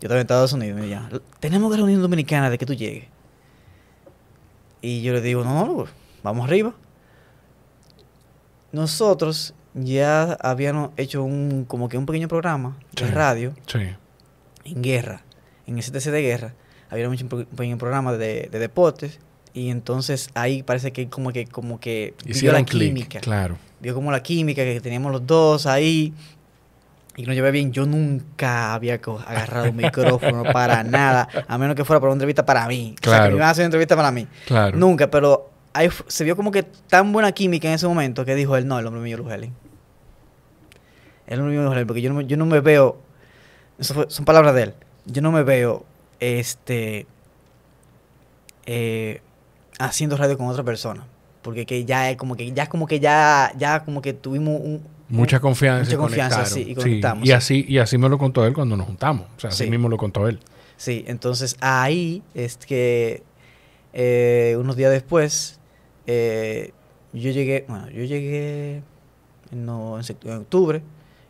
yo estaba en Estados Unidos, me decían, tenemos que Unión dominicana de que tú llegues. Y yo le digo, no, pues, vamos arriba. Nosotros ya habíamos hecho un como que un pequeño programa de radio en guerra, en CTC de guerra. Habíamos hecho un pequeño programa de, deportes y entonces ahí parece que como que como que Hicieron Claro. Vio como la química que teníamos los dos ahí y no llevé bien. Yo nunca había agarrado un micrófono para nada, a menos que fuera para una entrevista para mí. Claro. O sea, que me iban a hacer una entrevista para mí. Claro. Nunca, pero se vio como que tan buena química en ese momento que dijo él, no, el hombre mío es El hombre mío es porque yo no, yo no me veo, son palabras de él, yo no me veo, este, eh, haciendo radio con otra persona. Porque que ya es como que ya es como que ya, ya como que tuvimos un, Mucha eh, confianza. Mucha confianza, sí, y conectamos. Y, así, y así me lo contó él cuando nos juntamos. O sea, así mismo lo contó él. Sí, entonces ahí es que eh, unos días después eh, yo llegué, bueno, yo llegué en, octubre.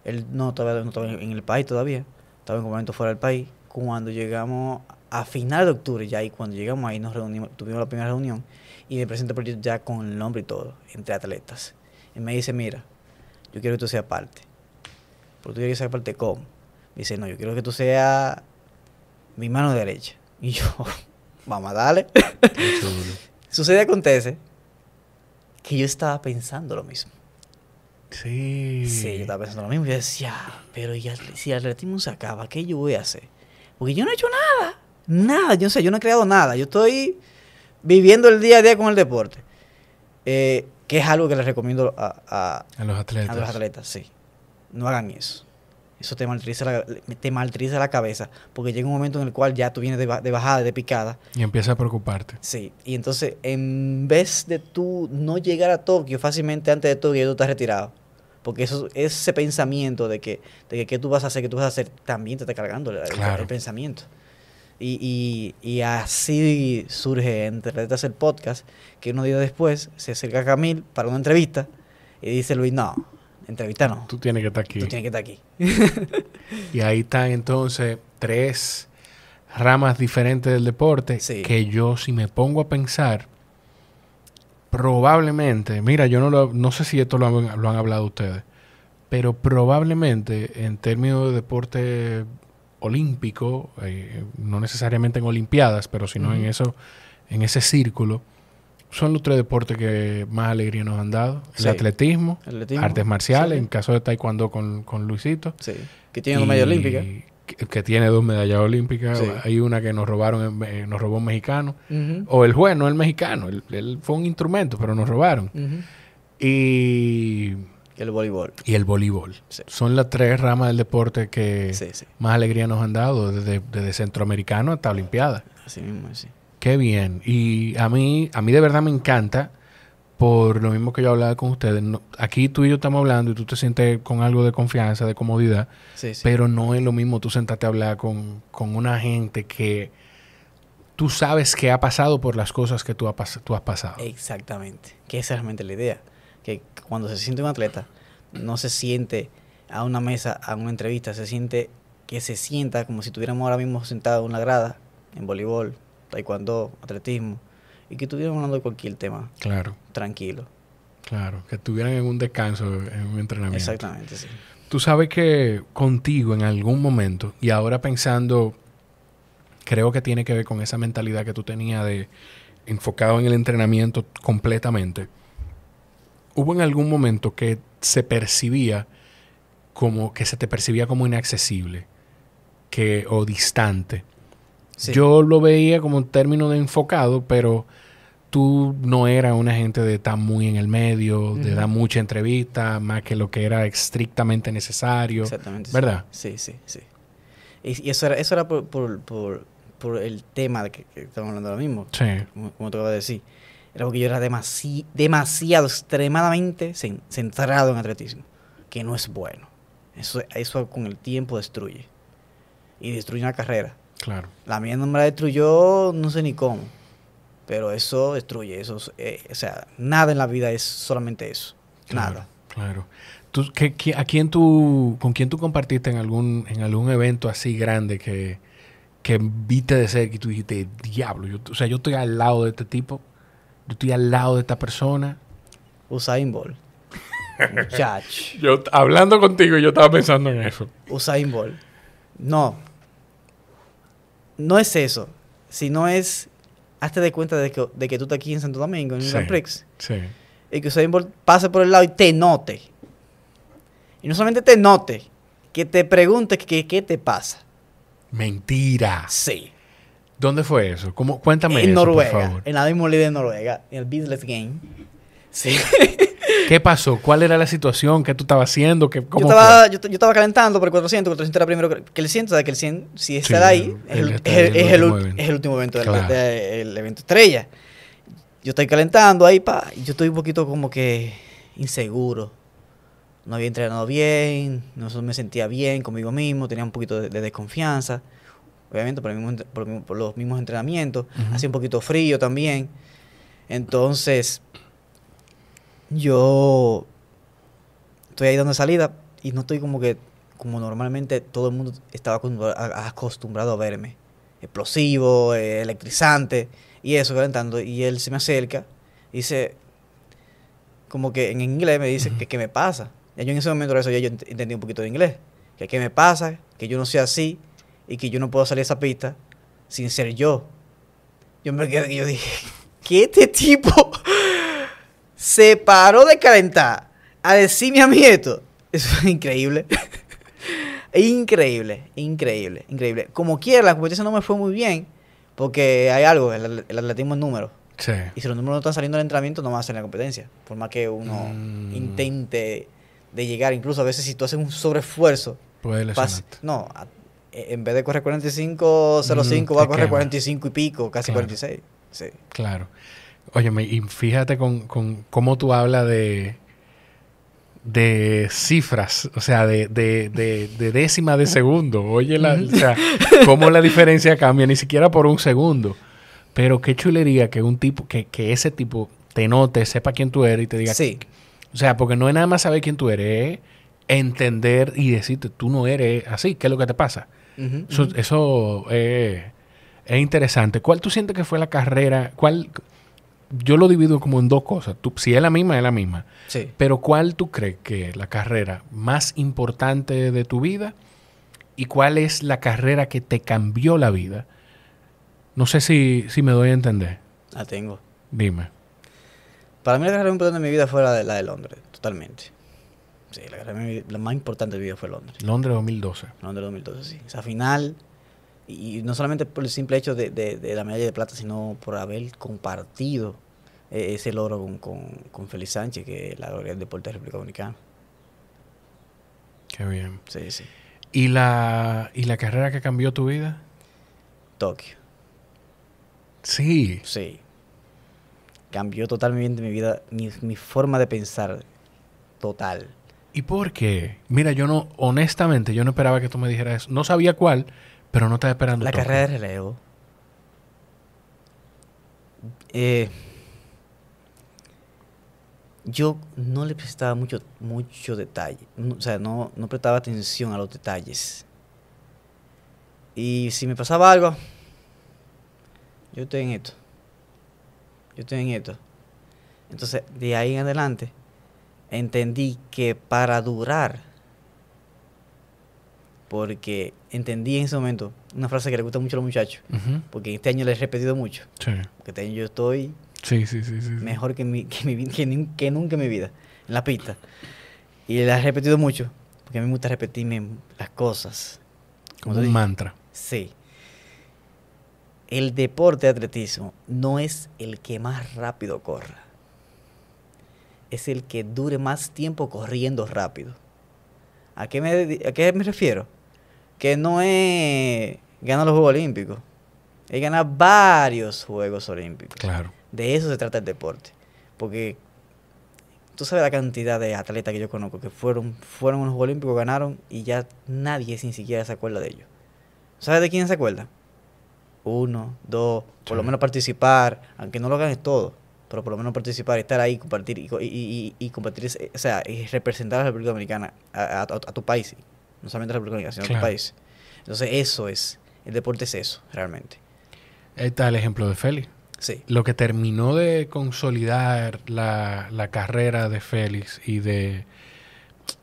Él no estaba, no estaba en el país todavía, estaba en un momento fuera del país. Cuando llegamos a final de octubre, ya ahí cuando llegamos ahí nos reunimos, tuvimos la primera reunión y me presentó el proyecto ya con el nombre y todo, entre atletas. Y me dice, mira, yo quiero que tú seas parte. Porque tú quieres ser parte cómo. dice, no, yo quiero que tú seas mi mano derecha. Y yo, vamos dale. Sucede, acontece que yo estaba pensando lo mismo. Sí. Sí, yo estaba pensando lo mismo. Yo decía, pero ya si el atletismo se acaba, ¿qué yo voy a hacer? Porque yo no he hecho nada. Nada, yo no sé, yo no he creado nada. Yo estoy viviendo el día a día con el deporte. Eh, que es algo que les recomiendo a, los atletas. A los atletas, sí. No hagan eso. Eso te maltriza, la, te maltriza la cabeza, porque llega un momento en el cual ya tú vienes de, bajada, de picada. Y empiezas a preocuparte. Sí, y entonces en vez de tú no llegar a Tokio fácilmente antes de Tokio, tú estás retirado. Porque eso, ese pensamiento de que, de que qué tú vas a hacer, qué tú vas a hacer, también te está cargando el, el pensamiento. Y, así surge entre letras el podcast, que unos días después se acerca Camil para una entrevista y dice Luis, no, entrevista no. Tú tienes que estar aquí. Tú tienes que estar aquí. y ahí están entonces tres ramas diferentes del deporte que yo si me pongo a pensar, probablemente, mira, yo no, lo, no sé si esto lo han, lo han hablado ustedes, pero probablemente en términos de deporte olímpico, eh, no necesariamente en Olimpiadas, pero sino en, eso, en ese círculo, son los tres deportes que más alegría nos han dado. El atletismo, artes marciales, en caso de taekwondo con, con Luisito. Sí, que tiene una medalla olímpica. Que, tiene dos medallas olímpicas. Hay una que nos robaron, eh, nos robó un mexicano. O el juez, no el mexicano. Él, fue un instrumento, pero nos robaron. Y el voleibol. Y el voleibol. Son las tres ramas del deporte que más alegría nos han dado, desde, centroamericano hasta olimpiada. Así mismo, sí. Qué bien. Y a mí, a mí de verdad me encanta, por lo mismo que yo hablaba con ustedes. aquí tú y yo estamos hablando y tú te sientes con algo de confianza, de comodidad, pero no es lo mismo tú sentarte a hablar con, una gente que tú sabes que ha pasado por las cosas que tú, has pasado. Exactamente. Que esa es realmente la idea que cuando se siente un atleta, no se siente a una mesa, a una entrevista, se siente que se sienta como si estuviéramos ahora mismo sentados en una grada, en voleibol, taekwondo, atletismo, y que estuviéramos hablando de cualquier tema. Claro. Tranquilo. Claro, que estuvieran en un descanso, en un entrenamiento. Exactamente, sí. Tú sabes que contigo en algún momento, y ahora pensando, creo que tiene que ver con esa mentalidad que tú tenías de enfocado en el entrenamiento completamente ¿Hubo en algún momento que se percibía como que se te percibía como inaccesible que, o distante? Yo lo veía como un término de enfocado, pero tú no eras una gente de estar muy en el medio, de dar mucha entrevista, más que lo que era estrictamente necesario. Exactamente. ¿Verdad? Sí, sí, sí. Y, eso era, eso era por, el tema de que, estamos hablando ahora mismo. Sí. Como, te iba a decir era porque yo era demasiado, extremadamente centrado en atletismo, que no es bueno. Eso, eso con el tiempo destruye. Y destruye una carrera. Claro. La mía no me la destruyó, no sé ni cómo. Pero eso destruye. Eso, eh, o sea, nada en la vida es solamente eso. Claro, nada. Claro. ¿Tú, a quién tú, ¿Con quién tú compartiste en algún, en algún evento así grande que, que viste de cerca y tú dijiste, diablo, yo, o sea, yo estoy al lado de este tipo, yo estoy al lado de esta persona. Usain Bolt. Chach. Yo, hablando contigo, yo estaba pensando en eso. Usain Bolt. No. No es eso. Si no es. Hazte de cuenta de que, tú estás aquí en Santo Domingo, en el sí, Sí. Y que Usain Bolt pase por el lado y te note. Y no solamente te note, que te pregunte qué te pasa. Mentira. Sí. ¿Dónde fue eso? ¿Cómo? Cuéntame en Noruega, por favor. En la línea de Noruega, en el Business Game. Sí. ¿Qué pasó? ¿Cuál era la situación? ¿Qué tú estabas haciendo? yo, estaba, yo, estaba calentando por el 400, 400 era primero que el 100, o sea, que el 100, si está ahí, es el, último evento del evento estrella. Yo estoy calentando ahí, pa, y yo estoy un poquito como que inseguro. No había entrenado bien, no me sentía bien conmigo mismo, tenía un poquito de desconfianza obviamente por, los mismos entrenamientos, hace un poquito frío también. Entonces, yo estoy ahí dando salida y no estoy como que, como normalmente todo el mundo estaba acostumbrado a verme. Explosivo, eh, electrizante y eso, calentando. Y él se me acerca y dice, como que en inglés me dice, que ¿qué me pasa? yo en ese momento, eso ya yo entendí un poquito de inglés. Que ¿qué me pasa? Que yo no soy así y que yo no puedo salir a esa pista sin ser yo. Yo me quedé, yo dije, que este tipo se paró de calentar a decirme a mí esto. Eso es increíble. increíble, increíble, increíble. Como quiera, la competencia no me fue muy bien porque hay algo, el, atletismo es número. Y si los números no están saliendo del entrenamiento, no vas a hacer la competencia. Por más que uno mm. intente de llegar, incluso a veces si tú haces un sobreesfuerzo, no, eh, en vez de correr 45, 05, va a mm, correr 45 y pico, casi 46. Sí. Claro. Óyeme, y fíjate con, con cómo tú hablas de, de cifras, o sea, de, de, de, de segundo. Oye, o cómo la diferencia cambia, ni siquiera por un segundo. Pero qué chulería que un tipo, que, ese tipo te note, sepa quién tú eres y te diga. Sí. O sea, porque no es nada más saber quién tú eres, entender y decirte, tú no eres así, ¿qué es lo que te pasa? eso, eh, es interesante. ¿Cuál tú sientes que fue la carrera? ¿Cuál? Yo lo divido como en dos cosas. Tú, si es la misma, es la misma. Pero ¿cuál tú crees que es la carrera más importante de tu vida? ¿Y cuál es la carrera que te cambió la vida? No sé si, me doy a entender. La tengo. Dime. Para mí la carrera más importante de mi vida fue de, la de Londres, totalmente. Sí, la carrera la más importante de mi vida fue Londres. Londres 2012. Londres 2012, sí. Esa final, y, no solamente por el simple hecho de, la medalla de plata, sino por haber compartido eh, ese logro con, con, Félix Sánchez, que es la gloria del deporte de República Dominicana. Qué bien. Sí, sí. ¿Y la, ¿Y la carrera que cambió tu vida? Tokio. Sí. Sí. Cambió totalmente mi vida, mi, mi forma de pensar total. ¿Y por qué? Mira, yo no, honestamente, yo no esperaba que tú me dijeras eso. No sabía cuál, pero no estaba esperando. La carrera de relevo. Eh, yo no le prestaba mucho, mucho detalle. o sea, no, no prestaba atención a los detalles. Y si me pasaba algo, yo estoy en esto. Yo estoy en esto. Entonces, de ahí en adelante, entendí que para durar, porque entendí en ese momento una frase que le gusta mucho a los muchachos, porque este año le he repetido mucho, porque este año yo estoy mejor que, mi, que, nunca en mi vida, en la pista. Y le he repetido mucho, porque a mí me gusta repetirme las cosas. Como, un mantra. Sí. El deporte de atletismo no es el que más rápido corra es el que dure más tiempo corriendo rápido. ¿A qué me, me refiero? Que no es ganar los Juegos Olímpicos, es ganar varios Juegos Olímpicos. Claro. De eso se trata el deporte. Porque tú sabes la cantidad de atletas que yo conozco que fueron, fueron Juegos Olímpicos, ganaron y ya nadie sin siquiera se acuerda de ellos. ¿Sabes de quién se acuerda? Uno, dos, por lo menos participar, aunque no lo ganes todo pero por lo menos participar, estar ahí, compartir y, compartir, o sea, y representar a la República Dominicana, a, tu país, no solamente a la República Dominicana, sino a tu país. Entonces, eso es, el deporte es eso, realmente. Ahí está el ejemplo de Félix. Sí. Lo que terminó de consolidar la, carrera de Félix y de.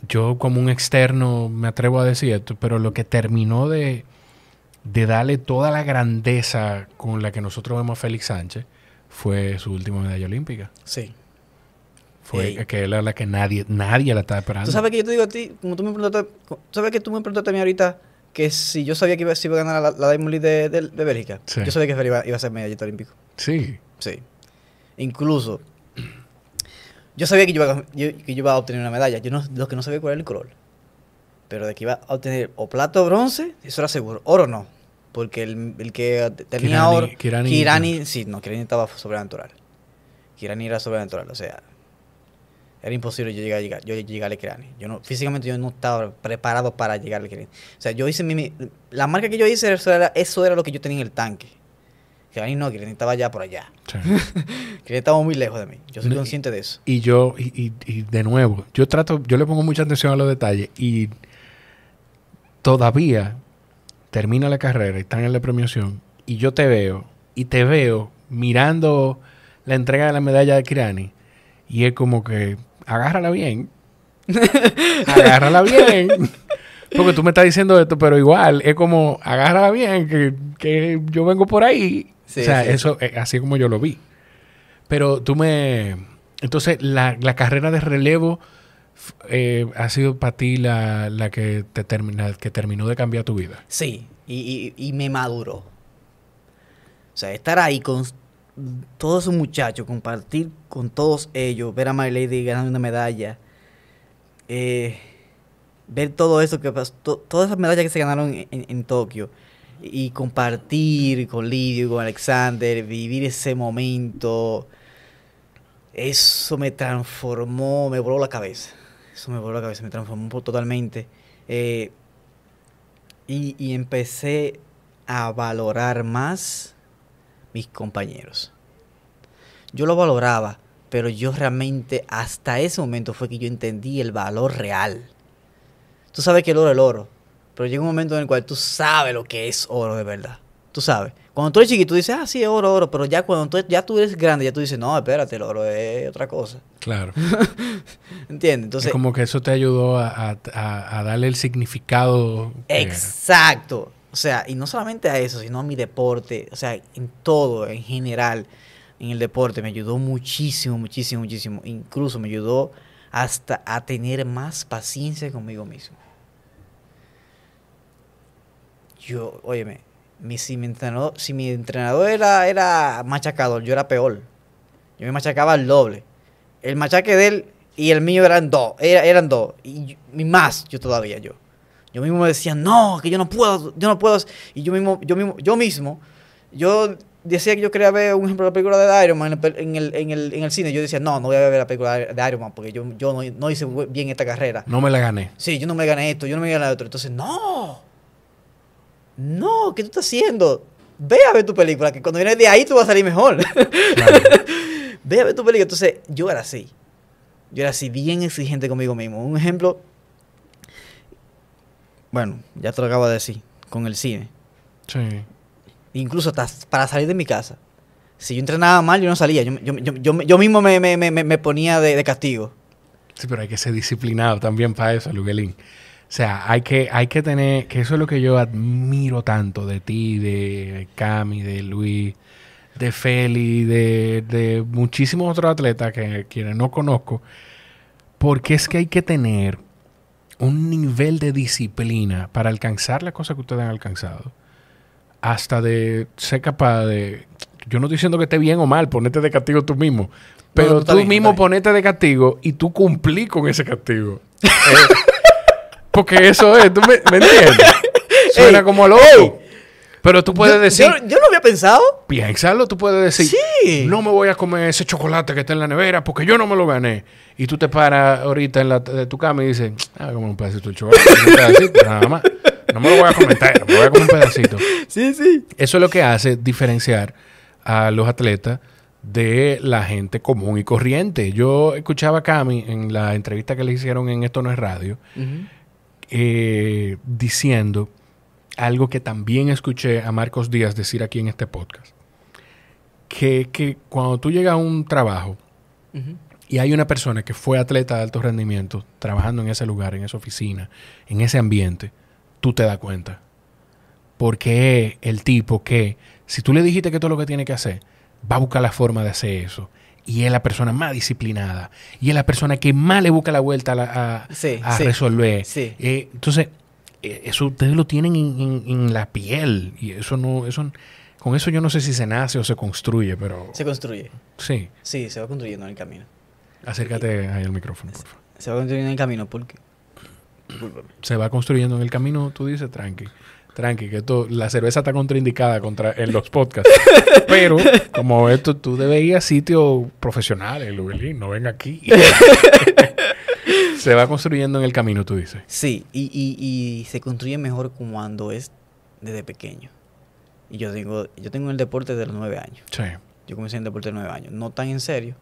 Yo, como un externo, me atrevo a decir esto, pero lo que terminó de, de darle toda la grandeza con la que nosotros vemos a Félix Sánchez fue su última medalla olímpica. Sí. Fue aquella que era la que nadie, nadie la estaba esperando. Tú sabes que yo te digo a ti, como tú me preguntaste, sabes que tú me preguntaste a mí ahorita que si yo sabía que iba, iba a ganar la, la Diamond League de, de, Bélgica, yo sabía que iba, a ser medallista olímpico. Sí. Sí. Incluso, yo sabía que yo iba a, que yo iba a obtener una medalla. Yo no, lo que no sabía cuál era el color. Pero de que iba a obtener o plata o bronce, eso era seguro. Oro no. Porque el, que tenía ahora. Kirani, Kirani, sí, no, Kirani estaba sobrenatural. Kirani era sobrenatural, o sea. Era imposible yo llegar, llegar yo a Kirani. Yo no, físicamente yo no estaba preparado para llegar a Kirani. O sea, yo hice mi, La marca que yo hice, eso era, lo que yo tenía en el tanque. Kirani no, Kirani estaba allá por allá. Sí. Kirani estaba muy lejos de mí. Yo soy consciente de eso. Y yo, y, de nuevo, yo trato, yo le pongo mucha atención a los detalles y todavía termina la carrera y están en la premiación y yo te veo y te veo mirando la entrega de la medalla de Kirani y es como que agárrala bien. agárrala bien. Porque tú me estás diciendo esto, pero igual es como agárrala bien, que, yo vengo por ahí. o sea, eso eh, así como yo lo vi. Pero tú me... Entonces, la, la carrera de relevo eh, ha sido para ti la, que termina, que terminó de cambiar tu vida. Sí, y, y, me maduró. O sea, estar ahí con todos esos muchachos, compartir con todos ellos, ver a My Lady ganando una medalla, eh, ver todo eso que pasó, todas esas medallas que se ganaron en, en Tokio y compartir con Lidio, con Alexander, vivir ese momento, eso me transformó, me voló la cabeza eso me voló la cabeza, me transformó totalmente. Eh, y, y, empecé a valorar más mis compañeros. Yo lo valoraba, pero yo realmente hasta ese momento fue que yo entendí el valor real. Tú sabes que el oro es el oro, pero llega un momento en el cual tú sabes lo que es oro de verdad. Tú sabes. Cuando tú eres chiquito, tú dices, ah, sí, oro, oro. Pero ya cuando tú, ya tú eres grande, ya tú dices, no, espérate, el oro es otra cosa. Claro. ¿Entiendes? Entonces. Es como que eso te ayudó a, darle el significado. Exacto. O sea, y no solamente a eso, sino a mi deporte. O sea, en todo, en general, en el deporte. Me ayudó muchísimo, muchísimo, muchísimo. Incluso me ayudó hasta a tener más paciencia conmigo mismo. Yo, óyeme, si, mi entrenador, si mi era, machacador, yo era peor. Yo me machacaba el doble. El machaque de él y el mío eran dos. eran dos. Y, más yo todavía yo. Yo mismo me decía, no, que yo no puedo, yo no puedo. Y yo mismo, yo mismo, yo mismo, yo decía que yo quería ver un ejemplo de la película de Iron Man en el, cine. Yo decía, no, no voy a ver la película de Iron Man porque yo, no, no hice bien esta carrera. No me la gané. Sí, yo no me gané esto, yo no me gané otro. Entonces, no no, ¿qué tú estás haciendo? Ve a ver tu película, que cuando vienes de ahí tú vas a salir mejor. Ve a ver tu película. Entonces, yo era así. Yo era así, bien exigente conmigo mismo. Un ejemplo, bueno, ya te lo acabo de decir, con el cine. Sí. Incluso hasta para salir de mi casa. Si yo entrenaba mal, yo no salía. Yo, mismo me, ponía de, castigo. Sí, pero hay que ser disciplinado también para eso, Luguelín. O sea, hay que, hay que tener, que eso es lo que yo admiro tanto de ti, de Cami, de Luis, de Feli, de, muchísimos otros atletas que quienes no conozco, porque es que hay que tener un nivel de disciplina para alcanzar las cosas que ustedes han alcanzado. Hasta de ser capaz de. Yo no estoy diciendo que esté bien o mal, ponerte de castigo tú mismo. Pero tú, mismo ponerte de castigo y tú cumplí con ese castigo. Porque eso es, ¿tú me, entiendes? Suena como loco. Pero tú puedes decir. Yo, lo no había pensado. Piénsalo, tú puedes decir. Sí. No me voy a comer ese chocolate que está en la nevera porque yo no me lo gané. Y tú te paras ahorita en la, de tu cama y dices, ah, como un pedacito de chocolate. nada más. No me lo voy a comentar, me voy a comer un pedacito. Sí, sí. Eso es lo que hace diferenciar a los atletas de la gente común y corriente. Yo escuchaba a Cami en la entrevista que le hicieron en Esto No es Radio. Eh, diciendo algo que también escuché a Marcos Díaz decir aquí en este podcast, que, que cuando tú llegas a un trabajo y hay una persona que fue atleta de alto rendimiento trabajando en ese lugar, en esa oficina, en ese ambiente, tú te das cuenta. Porque el tipo que, si tú le dijiste que todo lo que tiene que hacer, va a buscar la forma de hacer eso y es la persona más disciplinada y es la persona que más le busca la vuelta a, resolver. Eh, entonces, eh, eso ustedes lo tienen en, la piel y eso no, eso, con eso yo no sé si se nace o se construye, pero... Se construye. Sí. Sí, se va construyendo en el camino. Acércate ahí al micrófono, por favor. Se va construyendo en el camino, porque... Se va construyendo en el camino, tú dices, tranqui tranqui, que esto, la cerveza está contraindicada contra, en los podcasts. Pero, como esto, tú debes ir a sitios profesionales, no ven aquí. se va construyendo en el camino, tú dices. Sí, y, se construye mejor cuando es desde pequeño. Y yo digo, yo tengo el deporte desde los nueve años. Sí. Yo comencé el deporte de nueve años. No tan en serio,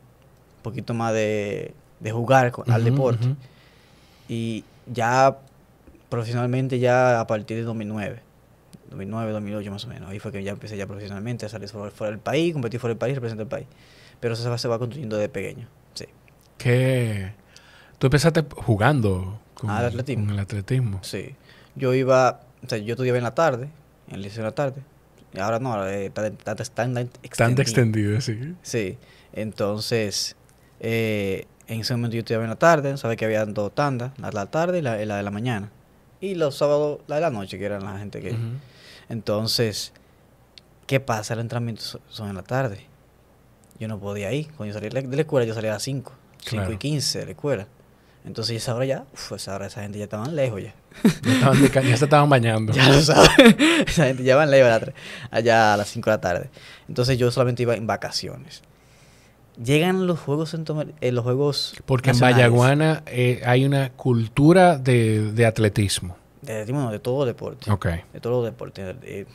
un poquito más de, jugar al deporte. Y ya profesionalmente ya a partir de 2009. 2009, 2008 más o menos. Ahí fue que ya empecé ya profesionalmente a salir fuera, del país, competir fuera del país, representé el país. Pero eso se va, construyendo de pequeño. Sí. ¿Qué? Tú empezaste jugando ah, con, el atletismo. Sí. Yo iba, o sea, yo estudiaba en la tarde, en el liceo de la tarde. Y ahora no, ahora está, tan extendido. sí. Sí. Entonces, eh, en ese momento yo estudiaba en la tarde, sabes que había dos tandas, la de la tarde y la de la mañana y los sábados la de la noche, que eran la gente que... Entonces, ¿qué pasa? el entrenamiento son en la tarde. Yo no podía ir. Cuando yo salí de la escuela, yo salía a las 5, y 15 de la escuela. Entonces, esa hora ya, esa hora esa gente ya estaban lejos ya. Ya, se estaban bañando. ya lo sabes. esa gente ya van lejos allá a las 5 de la tarde. Entonces, yo solamente iba en vacaciones llegan los juegos en eh, los juegos porque en Vallaguana eh, hay una cultura de, atletismo de atletismo de todo deporte de todo deporte. Eh,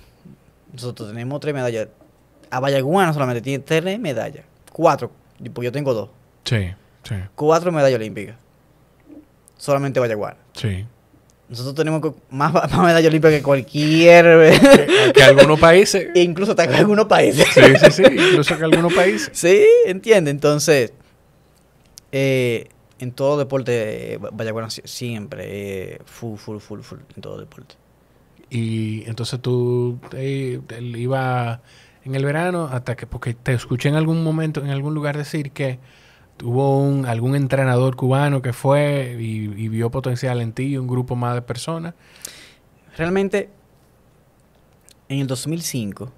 nosotros tenemos tres medallas a Vallaguana solamente tiene tres medallas cuatro yo tengo dos sí sí cuatro medallas olímpicas solamente Vallaguana sí nosotros tenemos más, más medallas olímpicas que cualquier. Que, algunos países. E incluso hasta que algunos países. Sí, sí, sí. Incluso que algunos países. Sí, entiende. Entonces, eh, en todo deporte, eh, vaya bueno, siempre. Eh, full, full, full, full. En todo deporte. Y entonces tú ibas iba en el verano hasta que. Porque te escuché en algún momento, en algún lugar decir que hubo un, algún entrenador cubano que fue y, vio potencial en ti, y un grupo más de personas. Realmente, en el 2005,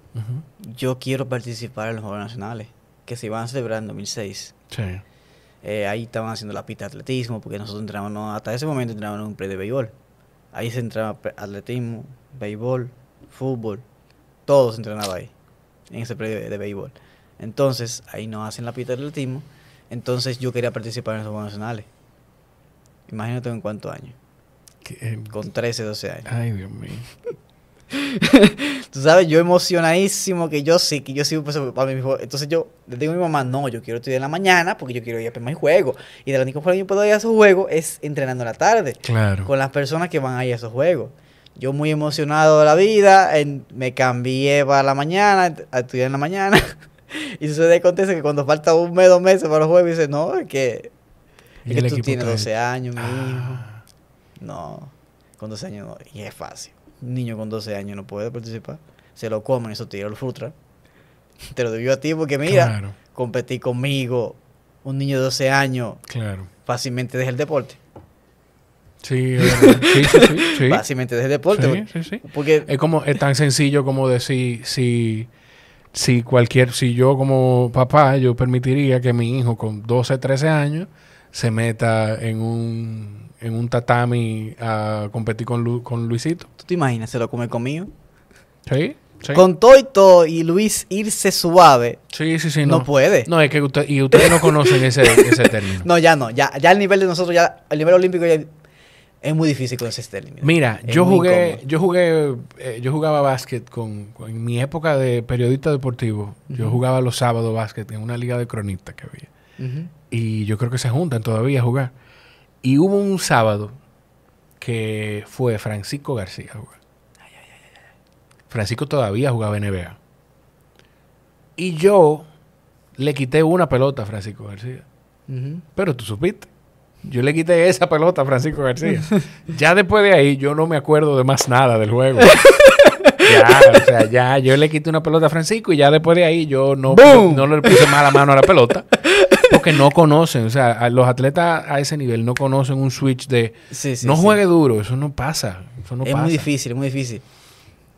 yo quiero participar en los Juegos Nacionales, que se iban a celebrar en 2006. Sí. Eh, ahí estaban haciendo la pista de atletismo, porque nosotros entrábamos, hasta ese momento entrenábamos en un play de béisbol. Ahí se entraba atletismo, béisbol, fútbol, todo se entrenaba ahí, en ese play de, béisbol. Entonces, ahí nos hacen la pista de atletismo entonces yo quería participar en los Juegos Nacionales. Imagínate en cuántos años. Con 13, 12 años. Ay, Dios mío. Tú sabes, yo emocionadísimo que yo sí, que yo sí, pues, para mi Entonces yo le digo a mi mamá, no, yo quiero estudiar en la mañana porque yo quiero ir a mi juego. Y de la única forma que yo puedo ir a esos juegos es entrenando en la tarde. Claro. Con las personas que van a ir a esos juegos. Yo muy emocionado de la vida, me cambié para la mañana, a estudiar en la mañana. Y sucede que acontece que cuando falta un mes, dos meses para los Jueves, dice, no, es que, es tú tienes 12 años, mi hijo. Ah. No, con 12 años no. Y es fácil. Un niño con 12 años no puede participar. Se lo comen, eso te dio el frustra. Te lo debió a ti porque mira, competí conmigo. Un niño de 12 años claro. fácilmente deja el deporte. Sí, sí, sí, Fácilmente deja el deporte. Sí, sí, sí. Porque es como es tan sencillo como decir si si cualquier, si yo como papá, yo permitiría que mi hijo con 12, 13 años se meta en un, en un tatami a competir con, con Luisito. ¿Tú te imaginas? ¿Se lo come conmigo? Sí. Con Toito y Luis irse suave. Sí, sí, sí. No, puede. No, es que ustedes no conocen ese, término. No, ya no. Ya, ya el nivel de nosotros, ya el nivel olímpico ya es muy difícil con ese Sterling. Mira, yo jugué, yo eh, jugué, yo jugaba básquet con, en mi época de periodista deportivo. Yo jugaba los sábados básquet en una liga de cronistas que había. Y yo creo que se juntan todavía a jugar. Y hubo un sábado que fue Francisco García a jugar. Francisco todavía jugaba NBA. Y yo le quité una pelota a Francisco García. Pero tú supiste. Yo le quité esa pelota a Francisco García. ya después de ahí, yo no me acuerdo de más nada del juego. ya, o sea, ya yo le quité una pelota a Francisco y ya después de ahí yo no, le puse más la mano a la pelota. Porque no conocen, o sea, los atletas a ese nivel no conocen un switch de no juegue duro, eso no pasa. Eso no es pasa. muy difícil, es muy difícil.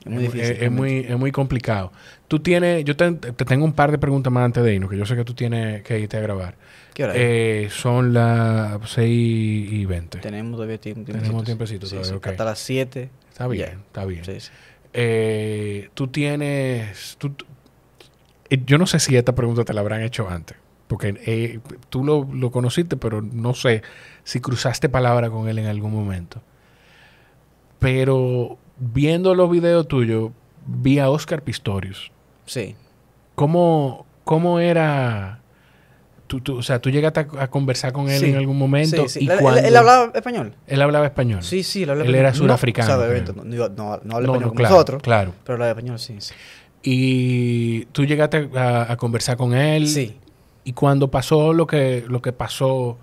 Es muy, difícil, es, muy, es muy complicado. Tú tienes, yo te, te, tengo un par de preguntas más antes de irnos, que yo sé que tú tienes que irte a grabar. ¿Qué hora es? Eh, son las 6 y 20. Tenemos todavía tiempo. Tenemos tiempecito todavía, Hasta las 7. Está bien, está bien. Sí, eh, tú tienes... Eh, yo no sé si esta pregunta te la habrán hecho antes, porque tú lo, lo, conociste, pero no sé si cruzaste palabra con él en algún momento. Pero viendo los videos tuyos, vi a Oscar Pistorius. Sí. ¿Cómo, cómo era tú, o sea, tú llegaste a, conversar con él en algún momento. Sí, Y él, hablaba español? Él hablaba español. Sí, sí, él hablaba Él era surafricano. No, o no, español nosotros. Claro. Pero hablaba español, sí, sí. Y tú llegaste a, conversar con él. Sí. Y cuando pasó lo que, lo que pasó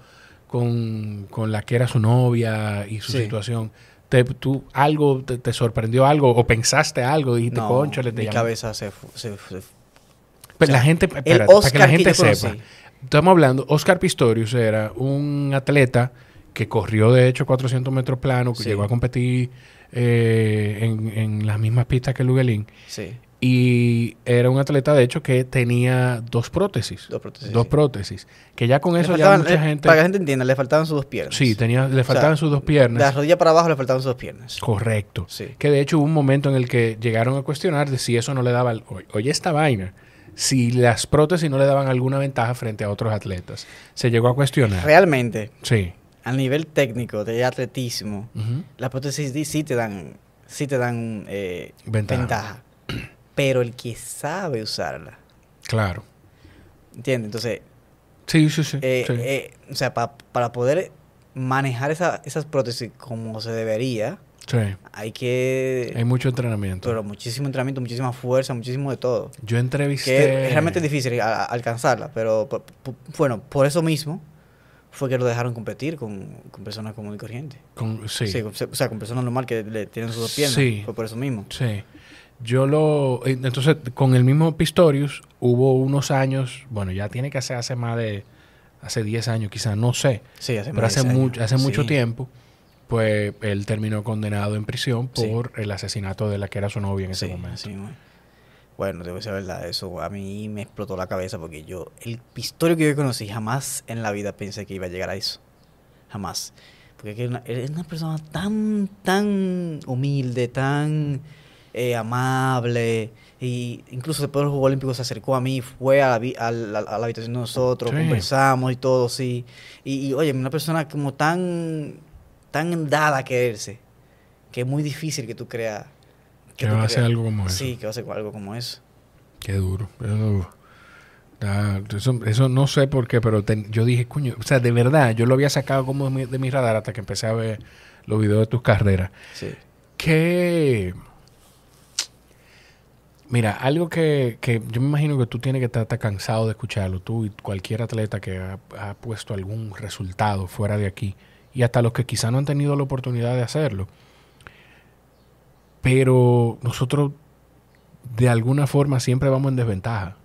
con, con la que era su novia y su situación. Te, tú, algo te, sorprendió algo o pensaste algo y te concho le te mi cabeza se, se, la gente, para que la gente sepa, Estamos hablando, Oscar Pistorius era un atleta que corrió de hecho 400 metros plano, que llegó a competir eh, en, las mismas pistas que Luguelín. Sí. Y era un atleta, de hecho, que tenía dos prótesis. Dos prótesis. Dos prótesis. Que ya con eso ya mucha eh, gente... Para que la gente entienda, le faltaban sus dos piernas. Sí, tenía, le faltaban sus dos piernas. De la rodilla para abajo le faltaban sus dos piernas. Correcto. Que de hecho hubo un momento en el que llegaron a cuestionar de si eso no le daba... Oye, esta vaina si las prótesis no le daban alguna ventaja frente a otros atletas. Se llegó a cuestionar. Realmente. Sí. A nivel técnico de atletismo, las prótesis sí te dan, sí te dan eh, ventaja. Pero el que sabe usarla. Claro. ¿Entiendes? Entonces. Sí, sí, sí. Eh, eh, o sea, para poder manejar esas prótesis como se debería, hay que... Hay mucho entrenamiento. Pero muchísimo entrenamiento, muchísima fuerza, muchísimo de todo. Yo entrevisté... es realmente difícil eh, alcanzarla, pero bueno, por eso mismo fue que lo dejaron competir con, personas como y corriente. Con, sí. o sea, con personas normales que le tienen sus dos piernas. Fue por eso mismo. Sí. Yo lo... Eh, entonces, con el mismo Pistorius hubo unos años, bueno, ya tiene que ser hace más de... Hace 10 años quizás, no sé. Sí, hace Pero hace, mucho, hace mucho tiempo pues él terminó condenado en prisión por el asesinato de la que era su novia en ese momento. bueno. debo ser verdad, eso a mí me explotó la cabeza porque yo, el pistolero que yo conocí, jamás en la vida pensé que iba a llegar a eso. Jamás. Porque es una, persona tan, tan humilde, tan eh, amable. Y incluso después de los Juegos Olímpicos se acercó a mí, fue a la, habitación de nosotros, conversamos y todo, sí. Y, y oye, una persona como tan tan dada a quererse que es muy difícil que tú creas. Que, va a ser algo como eso. Sí, que va a hacer algo como eso. Qué duro. Eso, eso, eso no sé por qué, pero yo dije, coño, o sea, de verdad, yo lo había sacado como de mi, radar hasta que empecé a ver los videos de tus carreras. Sí. Que. Mira, algo que, yo me imagino que tú tienes que estar, cansado de escucharlo, tú y cualquier atleta que ha puesto algún resultado fuera de aquí y hasta los que quizá no han tenido la oportunidad de hacerlo. Pero nosotros de alguna forma siempre vamos en desventaja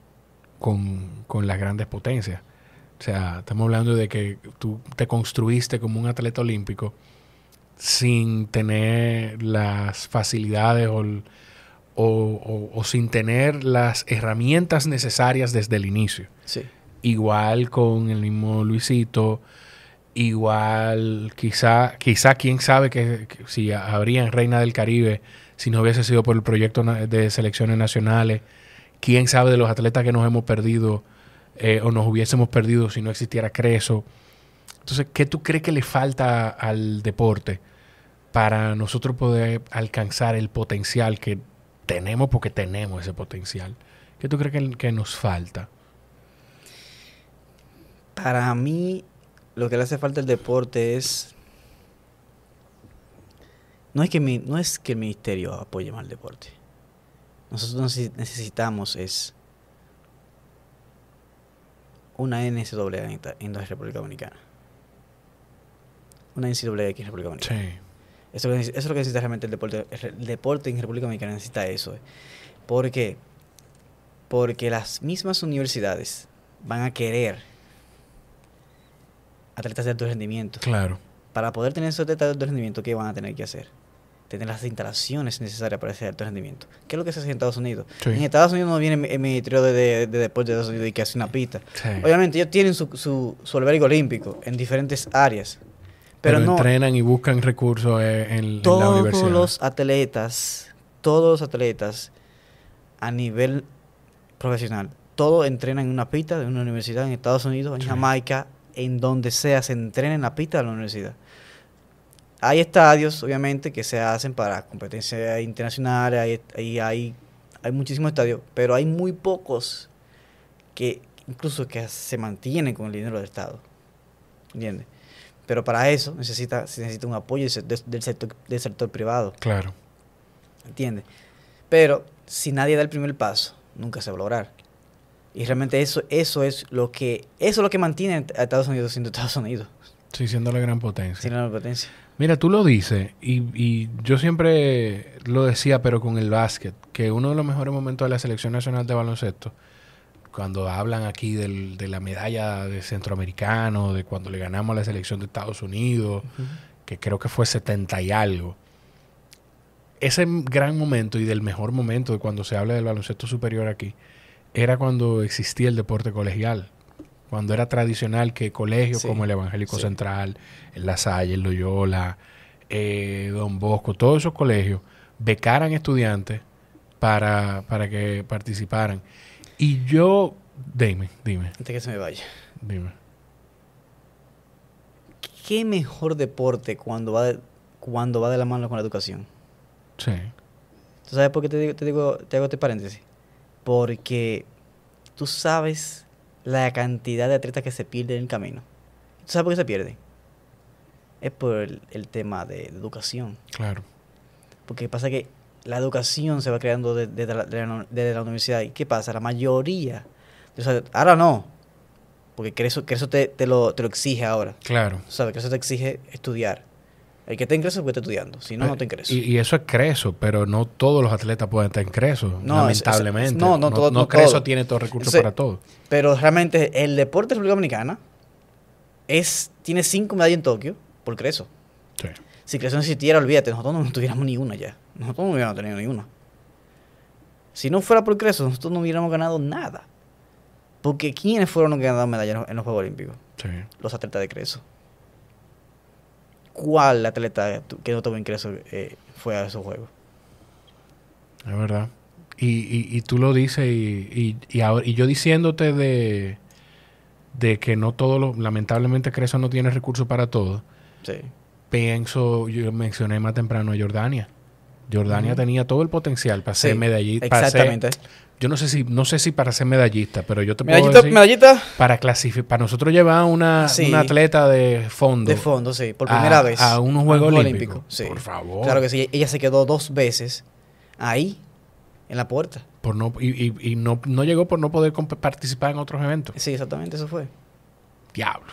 con, las grandes potencias. O sea, estamos hablando de que tú te construiste como un atleta olímpico sin tener las facilidades o, sin tener las herramientas necesarias desde el inicio. Igual con el mismo Luisito, Igual, quizá, quizá quién sabe que, si habría en Reina del Caribe, si no hubiese sido por el proyecto de selecciones nacionales, quién sabe de los atletas que nos hemos perdido eh, o nos hubiésemos perdido si no existiera Creso. Entonces, ¿qué tú crees que le falta al deporte para nosotros poder alcanzar el potencial que tenemos porque tenemos ese potencial? ¿Qué tú crees que nos falta? Para mí, lo que le hace falta al deporte es no es que no es que el ministerio apoye más el deporte. Nosotros necesitamos es una NCAA en, en República Dominicana. Una NCAA en República Dominicana. Sí. Eso, eso, es lo que necesita realmente el deporte. El deporte en República Dominicana necesita eso. Eh. ¿Por qué? Porque las mismas universidades van a querer atletas de alto rendimiento. Claro. Para poder tener esos atletas de alto rendimiento, ¿qué van a tener que hacer? Tener las instalaciones necesarias para ese alto rendimiento. ¿Qué es lo que se hace en Estados Unidos? En Estados Unidos no viene el Ministerio de, de Deportes de Estados Unidos y que hace una pista. Obviamente ellos tienen su, su, albergue olímpico en diferentes áreas. Pero, no, entrenan y buscan recursos eh, en, todos los atletas, todos los atletas a nivel profesional, todos entrenan en una pista de una universidad en Estados Unidos, en Jamaica, en donde sea, se entrena en la pista de la universidad. Hay estadios, obviamente, que se hacen para competencias internacionales, hay, hay, hay, muchísimos estadios, pero hay muy pocos que incluso que se mantienen con el dinero del Estado. ¿Entiendes? Pero para eso necesita, se necesita un apoyo del, sector, del sector privado. Claro. ¿Entiendes? Pero si nadie da el primer paso, nunca se va a lograr. Y realmente eso, eso es lo que, eso es lo que mantiene a Estados Unidos siendo Estados Unidos. Sí, siendo la gran potencia. Siendo la potencia. Mira, tú lo dices, y, yo siempre lo decía, pero con el básquet, que uno de los mejores momentos de la selección nacional de baloncesto, cuando hablan aquí de la medalla de centroamericano, de cuando le ganamos a la selección de Estados Unidos, que creo que fue 70 y algo. Ese gran momento y del mejor momento de cuando se habla del baloncesto superior aquí, era cuando existía el deporte colegial, cuando era tradicional que colegios como el Evangélico Central, el La Salle, el Loyola, eh, Don Bosco, todos esos colegios becaran estudiantes para, que participaran. Y yo, dime, dime. Antes que se me vaya. Dime. ¿Qué mejor deporte cuando va de, cuando va de la mano con la educación? Sí. ¿Tú sabes por qué te digo, te digo, te hago este paréntesis? porque tú sabes la cantidad de atletas que se pierden en el camino. ¿Tú sabes por qué se pierden? Es por el, tema de, educación. Claro. Porque pasa que la educación se va creando desde la, universidad. ¿Y qué pasa? La mayoría. ahora no. Porque que eso, que eso te, lo, te lo exige ahora. Claro. ¿Sabes? Que eso te exige estudiar. El que está Creso es porque está estudiando, si no, no eh, está en Y, y, eso es creso, pero no todos los atletas pueden estar creso, no, lamentablemente. no, no, todos. todo, no, creso tiene todos los recursos para todo. Pero realmente el deporte de República Dominicana es, tiene cinco medallas en Tokio por creso. Sí. Si creso no existiera, olvídate, nosotros no tuviéramos ni una ya. Nosotros no hubiéramos tenido ni una. Si no fuera por creso, nosotros no hubiéramos ganado nada. Porque ¿quiénes fueron los que ganaron medallas en los Juegos Olímpicos? Los atletas de creso. ¿cuál atleta que no tuvo ingreso eh, fue a esos juegos? Es verdad. Y, y, tú lo dices y, yo diciéndote de, de que no todo, lo, lamentablemente Creso no tiene recursos para todo. Sí. Pienso, yo mencioné más temprano a Jordania. Jordania tenía todo el potencial para ser medallista. Exactamente. yo no sé si no sé si para ser medallista, pero yo te medallita, puedo decir medallita. para clasificar para nosotros llevar una, una atleta de fondo. De fondo, sí, por primera vez a unos Juegos un Olímpicos. Olímpico, sí. Por favor. Claro que sí, ella se quedó dos veces ahí en la puerta. Por no y, no, llegó por no poder participar en otros eventos. Sí, exactamente, eso fue. Diablo.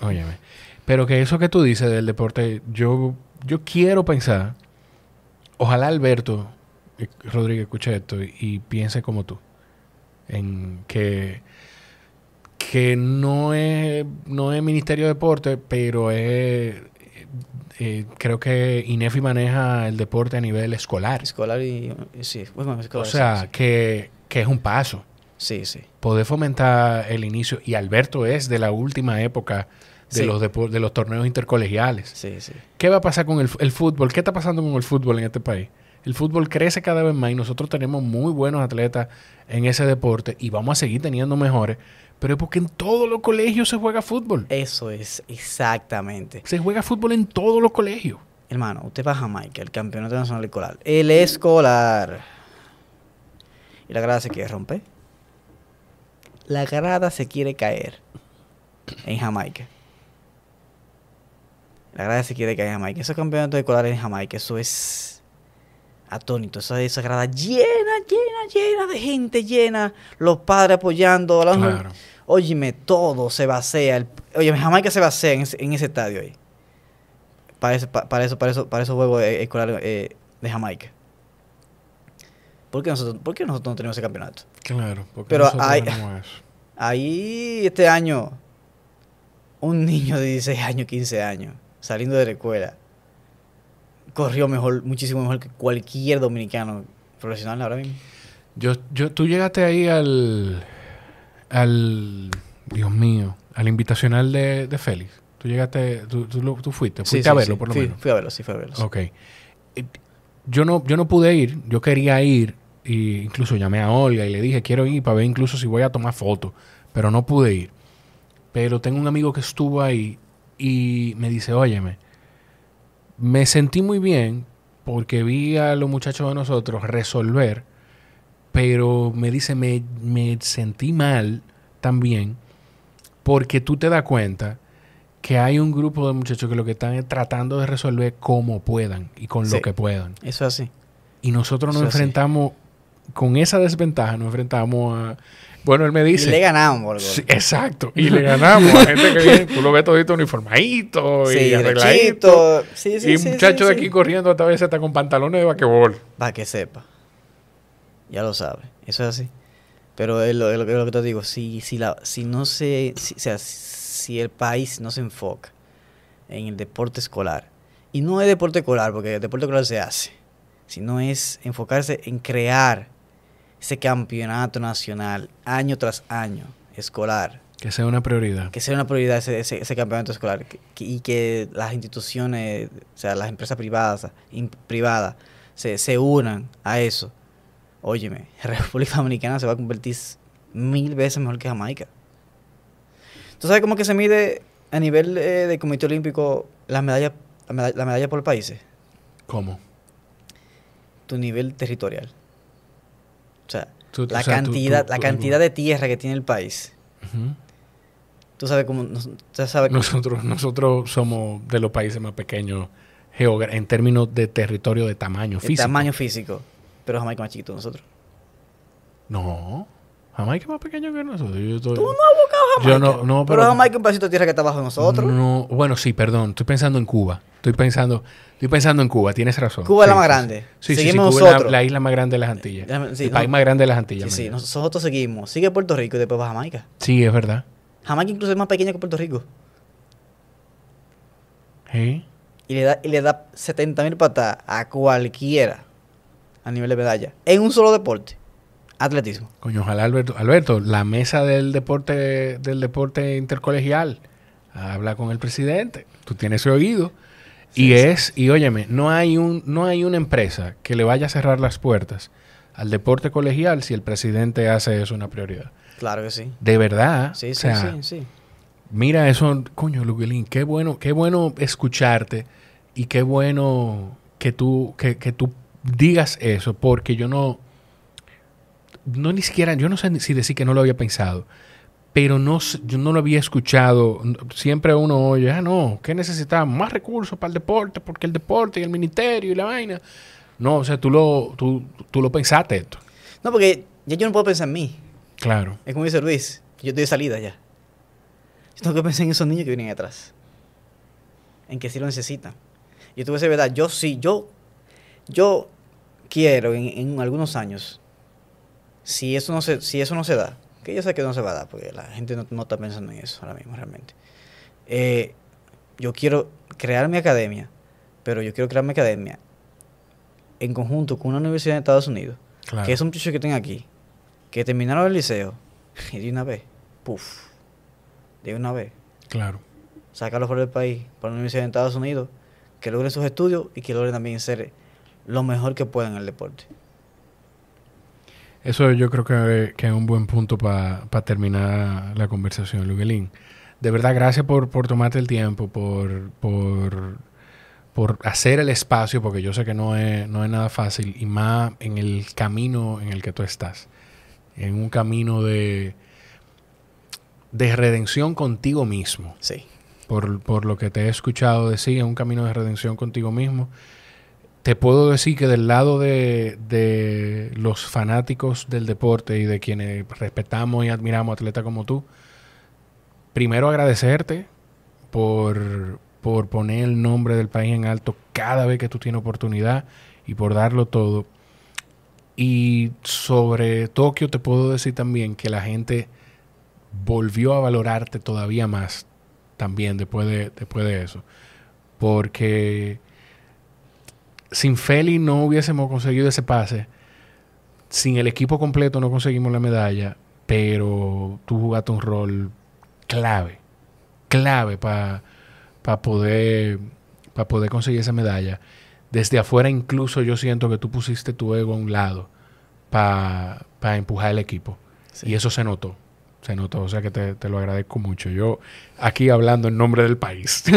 Óyeme. Pero que eso que tú dices del deporte, yo yo quiero pensar ojalá Alberto eh, Rodríguez escuche esto y, piense como tú, en que, que no, es, no es Ministerio de Deporte, pero es, eh, eh, creo que INEFI maneja el deporte a nivel escolar. Escolar y, sí, O sea, Que, que es un paso. Sí, sí. Poder fomentar el inicio, y Alberto es de la última época de, los de los torneos intercolegiales. Sí, sí. ¿Qué va a pasar con el, el, fútbol? ¿Qué está pasando con el fútbol en este país? El fútbol crece cada vez más y nosotros tenemos muy buenos atletas en ese deporte y vamos a seguir teniendo mejores, pero es porque en todos los colegios se juega fútbol. Eso es, exactamente. Se juega fútbol en todos los colegios. Hermano, usted va a Jamaica, el campeonato nacional escolar. El escolar. Y la grada se quiere romper. La grada se quiere caer en Jamaica. La grada se quiere que en Jamaica. campeonato de escolar en Jamaica, eso es atónito. Eso esa grada llena, llena, llena de gente, llena. Los padres apoyando. La... Claro. Óyeme, todo se basea. El... Oye, Jamaica se basea en ese, estadio ahí. Para, eso para, eso, para, eso, para esos eh, eh, de Jamaica. ¿Por qué, nosotros, nosotros no tenemos ese campeonato? Claro, porque Pero nosotros hay, Ahí, este año, un niño de 16 años, 15 años, saliendo de la corrió mejor, muchísimo mejor que cualquier dominicano profesional ahora mismo. Yo, yo, tú llegaste ahí al, al, Dios mío, al invitacional de, Félix. Tú llegaste, tú, fuiste, fuiste a verlo por lo fui, menos. Fui a verlo, sí, fui a verlo. Ok. Eh, yo no, yo no pude ir, yo quería ir, e incluso llamé a Olga y le dije, quiero ir para ver incluso si voy a tomar fotos, pero no pude ir. Pero tengo un amigo que estuvo ahí y me dice, óyeme, me sentí muy bien porque vi a los muchachos de nosotros resolver, pero me dice, me, me sentí mal también porque tú te das cuenta que hay un grupo de muchachos que lo que están tratando de resolver como puedan y con lo que puedan. Eso así. Y nosotros nos enfrentamos, con esa desventaja, nos enfrentamos a bueno, él me dice. Y le ganamos, Exacto, y le ganamos. a gente que viene, tú lo ves todito uniformadito y arregladito. y un muchacho de aquí corriendo a veces está con pantalones de vaquebol. Para que sepa. Ya lo sabe. Eso es así. Pero es lo, que te digo. Si, si, la, si no se. sea, si el país no se enfoca en el deporte escolar, y no es deporte escolar, porque el deporte escolar se hace, sino es enfocarse en crear ese campeonato nacional año tras año escolar. Que sea una prioridad. Que sea una prioridad ese, ese, campeonato escolar y que las instituciones, o sea, las empresas privadas, privadas se, unan a eso. Óyeme, República Dominicana se va a convertir mil veces mejor que Jamaica. ¿Tú sabes cómo que se mide a nivel de Comité Olímpico las medallas la la medalla por países? ¿Cómo? Tu nivel territorial la, o sea, cantidad, la cantidad de tierra que tiene el país. Tú sabes cómo... Nosotros, nosotros somos de los países más pequeños en términos de territorio de tamaño físico. Tamaño físico. Pero jamás más chiquito nosotros. No. Jamaica es más pequeño que nosotros. Tú no has buscado Jamaica. pero... Jamaica es un pedacito de tierra que está bajo de nosotros. No, bueno, sí, perdón. Estoy pensando en Cuba. Estoy pensando, estoy pensando en Cuba. Tienes razón. Cuba es la más grande. Sí, sí, seguimos Cuba nosotros. La, isla más grande de las Antillas. el país más grande de las Antillas. Sí, sí, nosotros seguimos. Sigue Puerto Rico y después va Jamaica. Sí, es verdad. Jamaica incluso es más pequeña que Puerto Rico. Sí. Y le da, y le da 70 mil patas a cualquiera a nivel de medalla. En un solo deporte. Atletismo. Coño, ojalá Alberto, Alberto, la mesa del deporte, del deporte intercolegial habla con el presidente, tú tienes oído. y es, y óyeme, no hay un, no hay una empresa que le vaya a cerrar las puertas al deporte colegial si el presidente hace eso una prioridad. Claro que sí. De verdad. Sí, sí, sí, Mira eso, coño, Luguelín, qué bueno, qué bueno escucharte y qué bueno que tú, que tú digas eso, porque yo no, no ni siquiera, yo no sé si decir que no lo había pensado, pero no, yo no lo había escuchado. Siempre uno oye, ah, no, ¿qué necesitaba Más recursos para el deporte, porque el deporte y el ministerio y la vaina. No, o sea, tú lo, tú, lo pensaste esto. No, porque ya yo no puedo pensar en mí. Claro. Es como dice Luis, yo estoy de salida ya. Yo tengo que pensar en esos niños que vienen atrás. En que sí lo necesitan. Yo tuve esa verdad, yo sí, yo, yo quiero en algunos años si eso no se, si eso no se da, que yo sé que no se va a dar, porque la gente no, está pensando en eso ahora mismo realmente. Eh, yo quiero crear mi academia, pero yo quiero crear mi academia en conjunto con una universidad de Estados Unidos, que es un chicho que tengo aquí, que terminaron el liceo, y de una vez, puff, de una vez. Claro. Sácalo fuera del país, para una universidad de Estados Unidos, que logren sus estudios y que logren también ser lo mejor que puedan en el deporte. Eso yo creo que, es un buen punto para terminar la conversación, Luguelín. De verdad, gracias por, por tomarte el tiempo, por, por, hacer el espacio, porque yo sé que no es, no es nada fácil, y más en el camino en el que tú estás. En un camino de, de redención contigo mismo. Sí. Por, lo que te he escuchado decir, en un camino de redención contigo mismo te puedo decir que del lado de, de, los fanáticos del deporte y de quienes respetamos y admiramos atletas como tú, primero agradecerte por, por poner el nombre del país en alto cada vez que tú tienes oportunidad y por darlo todo. Y sobre Tokio te puedo decir también que la gente volvió a valorarte todavía más también después de, después de eso. Porque sin Feli no hubiésemos conseguido ese pase. Sin el equipo completo no conseguimos la medalla, pero tú jugaste un rol clave, clave para poder, para poder conseguir esa medalla. Desde afuera incluso yo siento que tú pusiste tu ego a un lado para empujar el equipo. Y eso se notó se notó, o sea que te, te, lo agradezco mucho. Yo aquí hablando en nombre del país.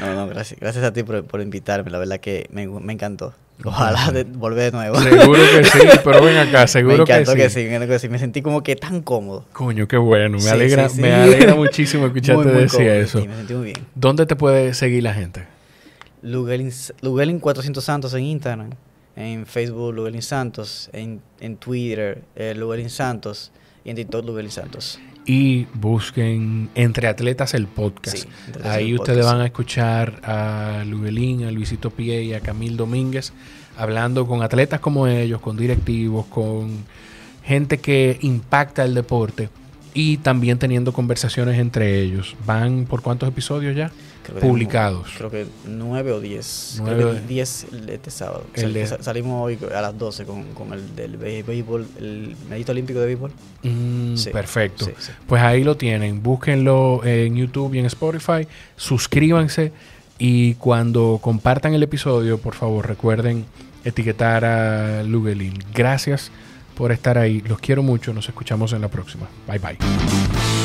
no, no, gracias, gracias a ti por, por invitarme, la verdad que me, encantó. Ojalá volver de nuevo. Seguro que sí, pero ven acá, seguro que, sí. Me encantó que sí. Me sentí como que tan cómodo. Coño, qué bueno. Me alegra, me alegra muchísimo escucharte decir eso. me sentí muy bien. ¿Dónde te puede seguir la gente? Lugelin, Lugelin 400 Santos en Instagram, en Facebook Lugelin Santos, en, en Twitter eh, Lugelin Santos y en Santos. Y busquen Entre Atletas el podcast. Ahí ustedes van a escuchar a Lubelín, a Luisito Pie y a Camil Domínguez hablando con atletas como ellos, con directivos, con gente que impacta el deporte y también teniendo conversaciones entre ellos. ¿Van por cuántos episodios ya? publicados. creo que 9 o 10. creo que 10 este sábado. Salimos hoy a las 12 con, el del béisbol, el medito olímpico de béisbol. Mm, perfecto. Pues ahí lo tienen. Búsquenlo en YouTube y en Spotify. Suscríbanse. Y cuando compartan el episodio, por favor, recuerden etiquetar a Lugelin. Gracias por estar ahí. Los quiero mucho. Nos escuchamos en la próxima. Bye bye.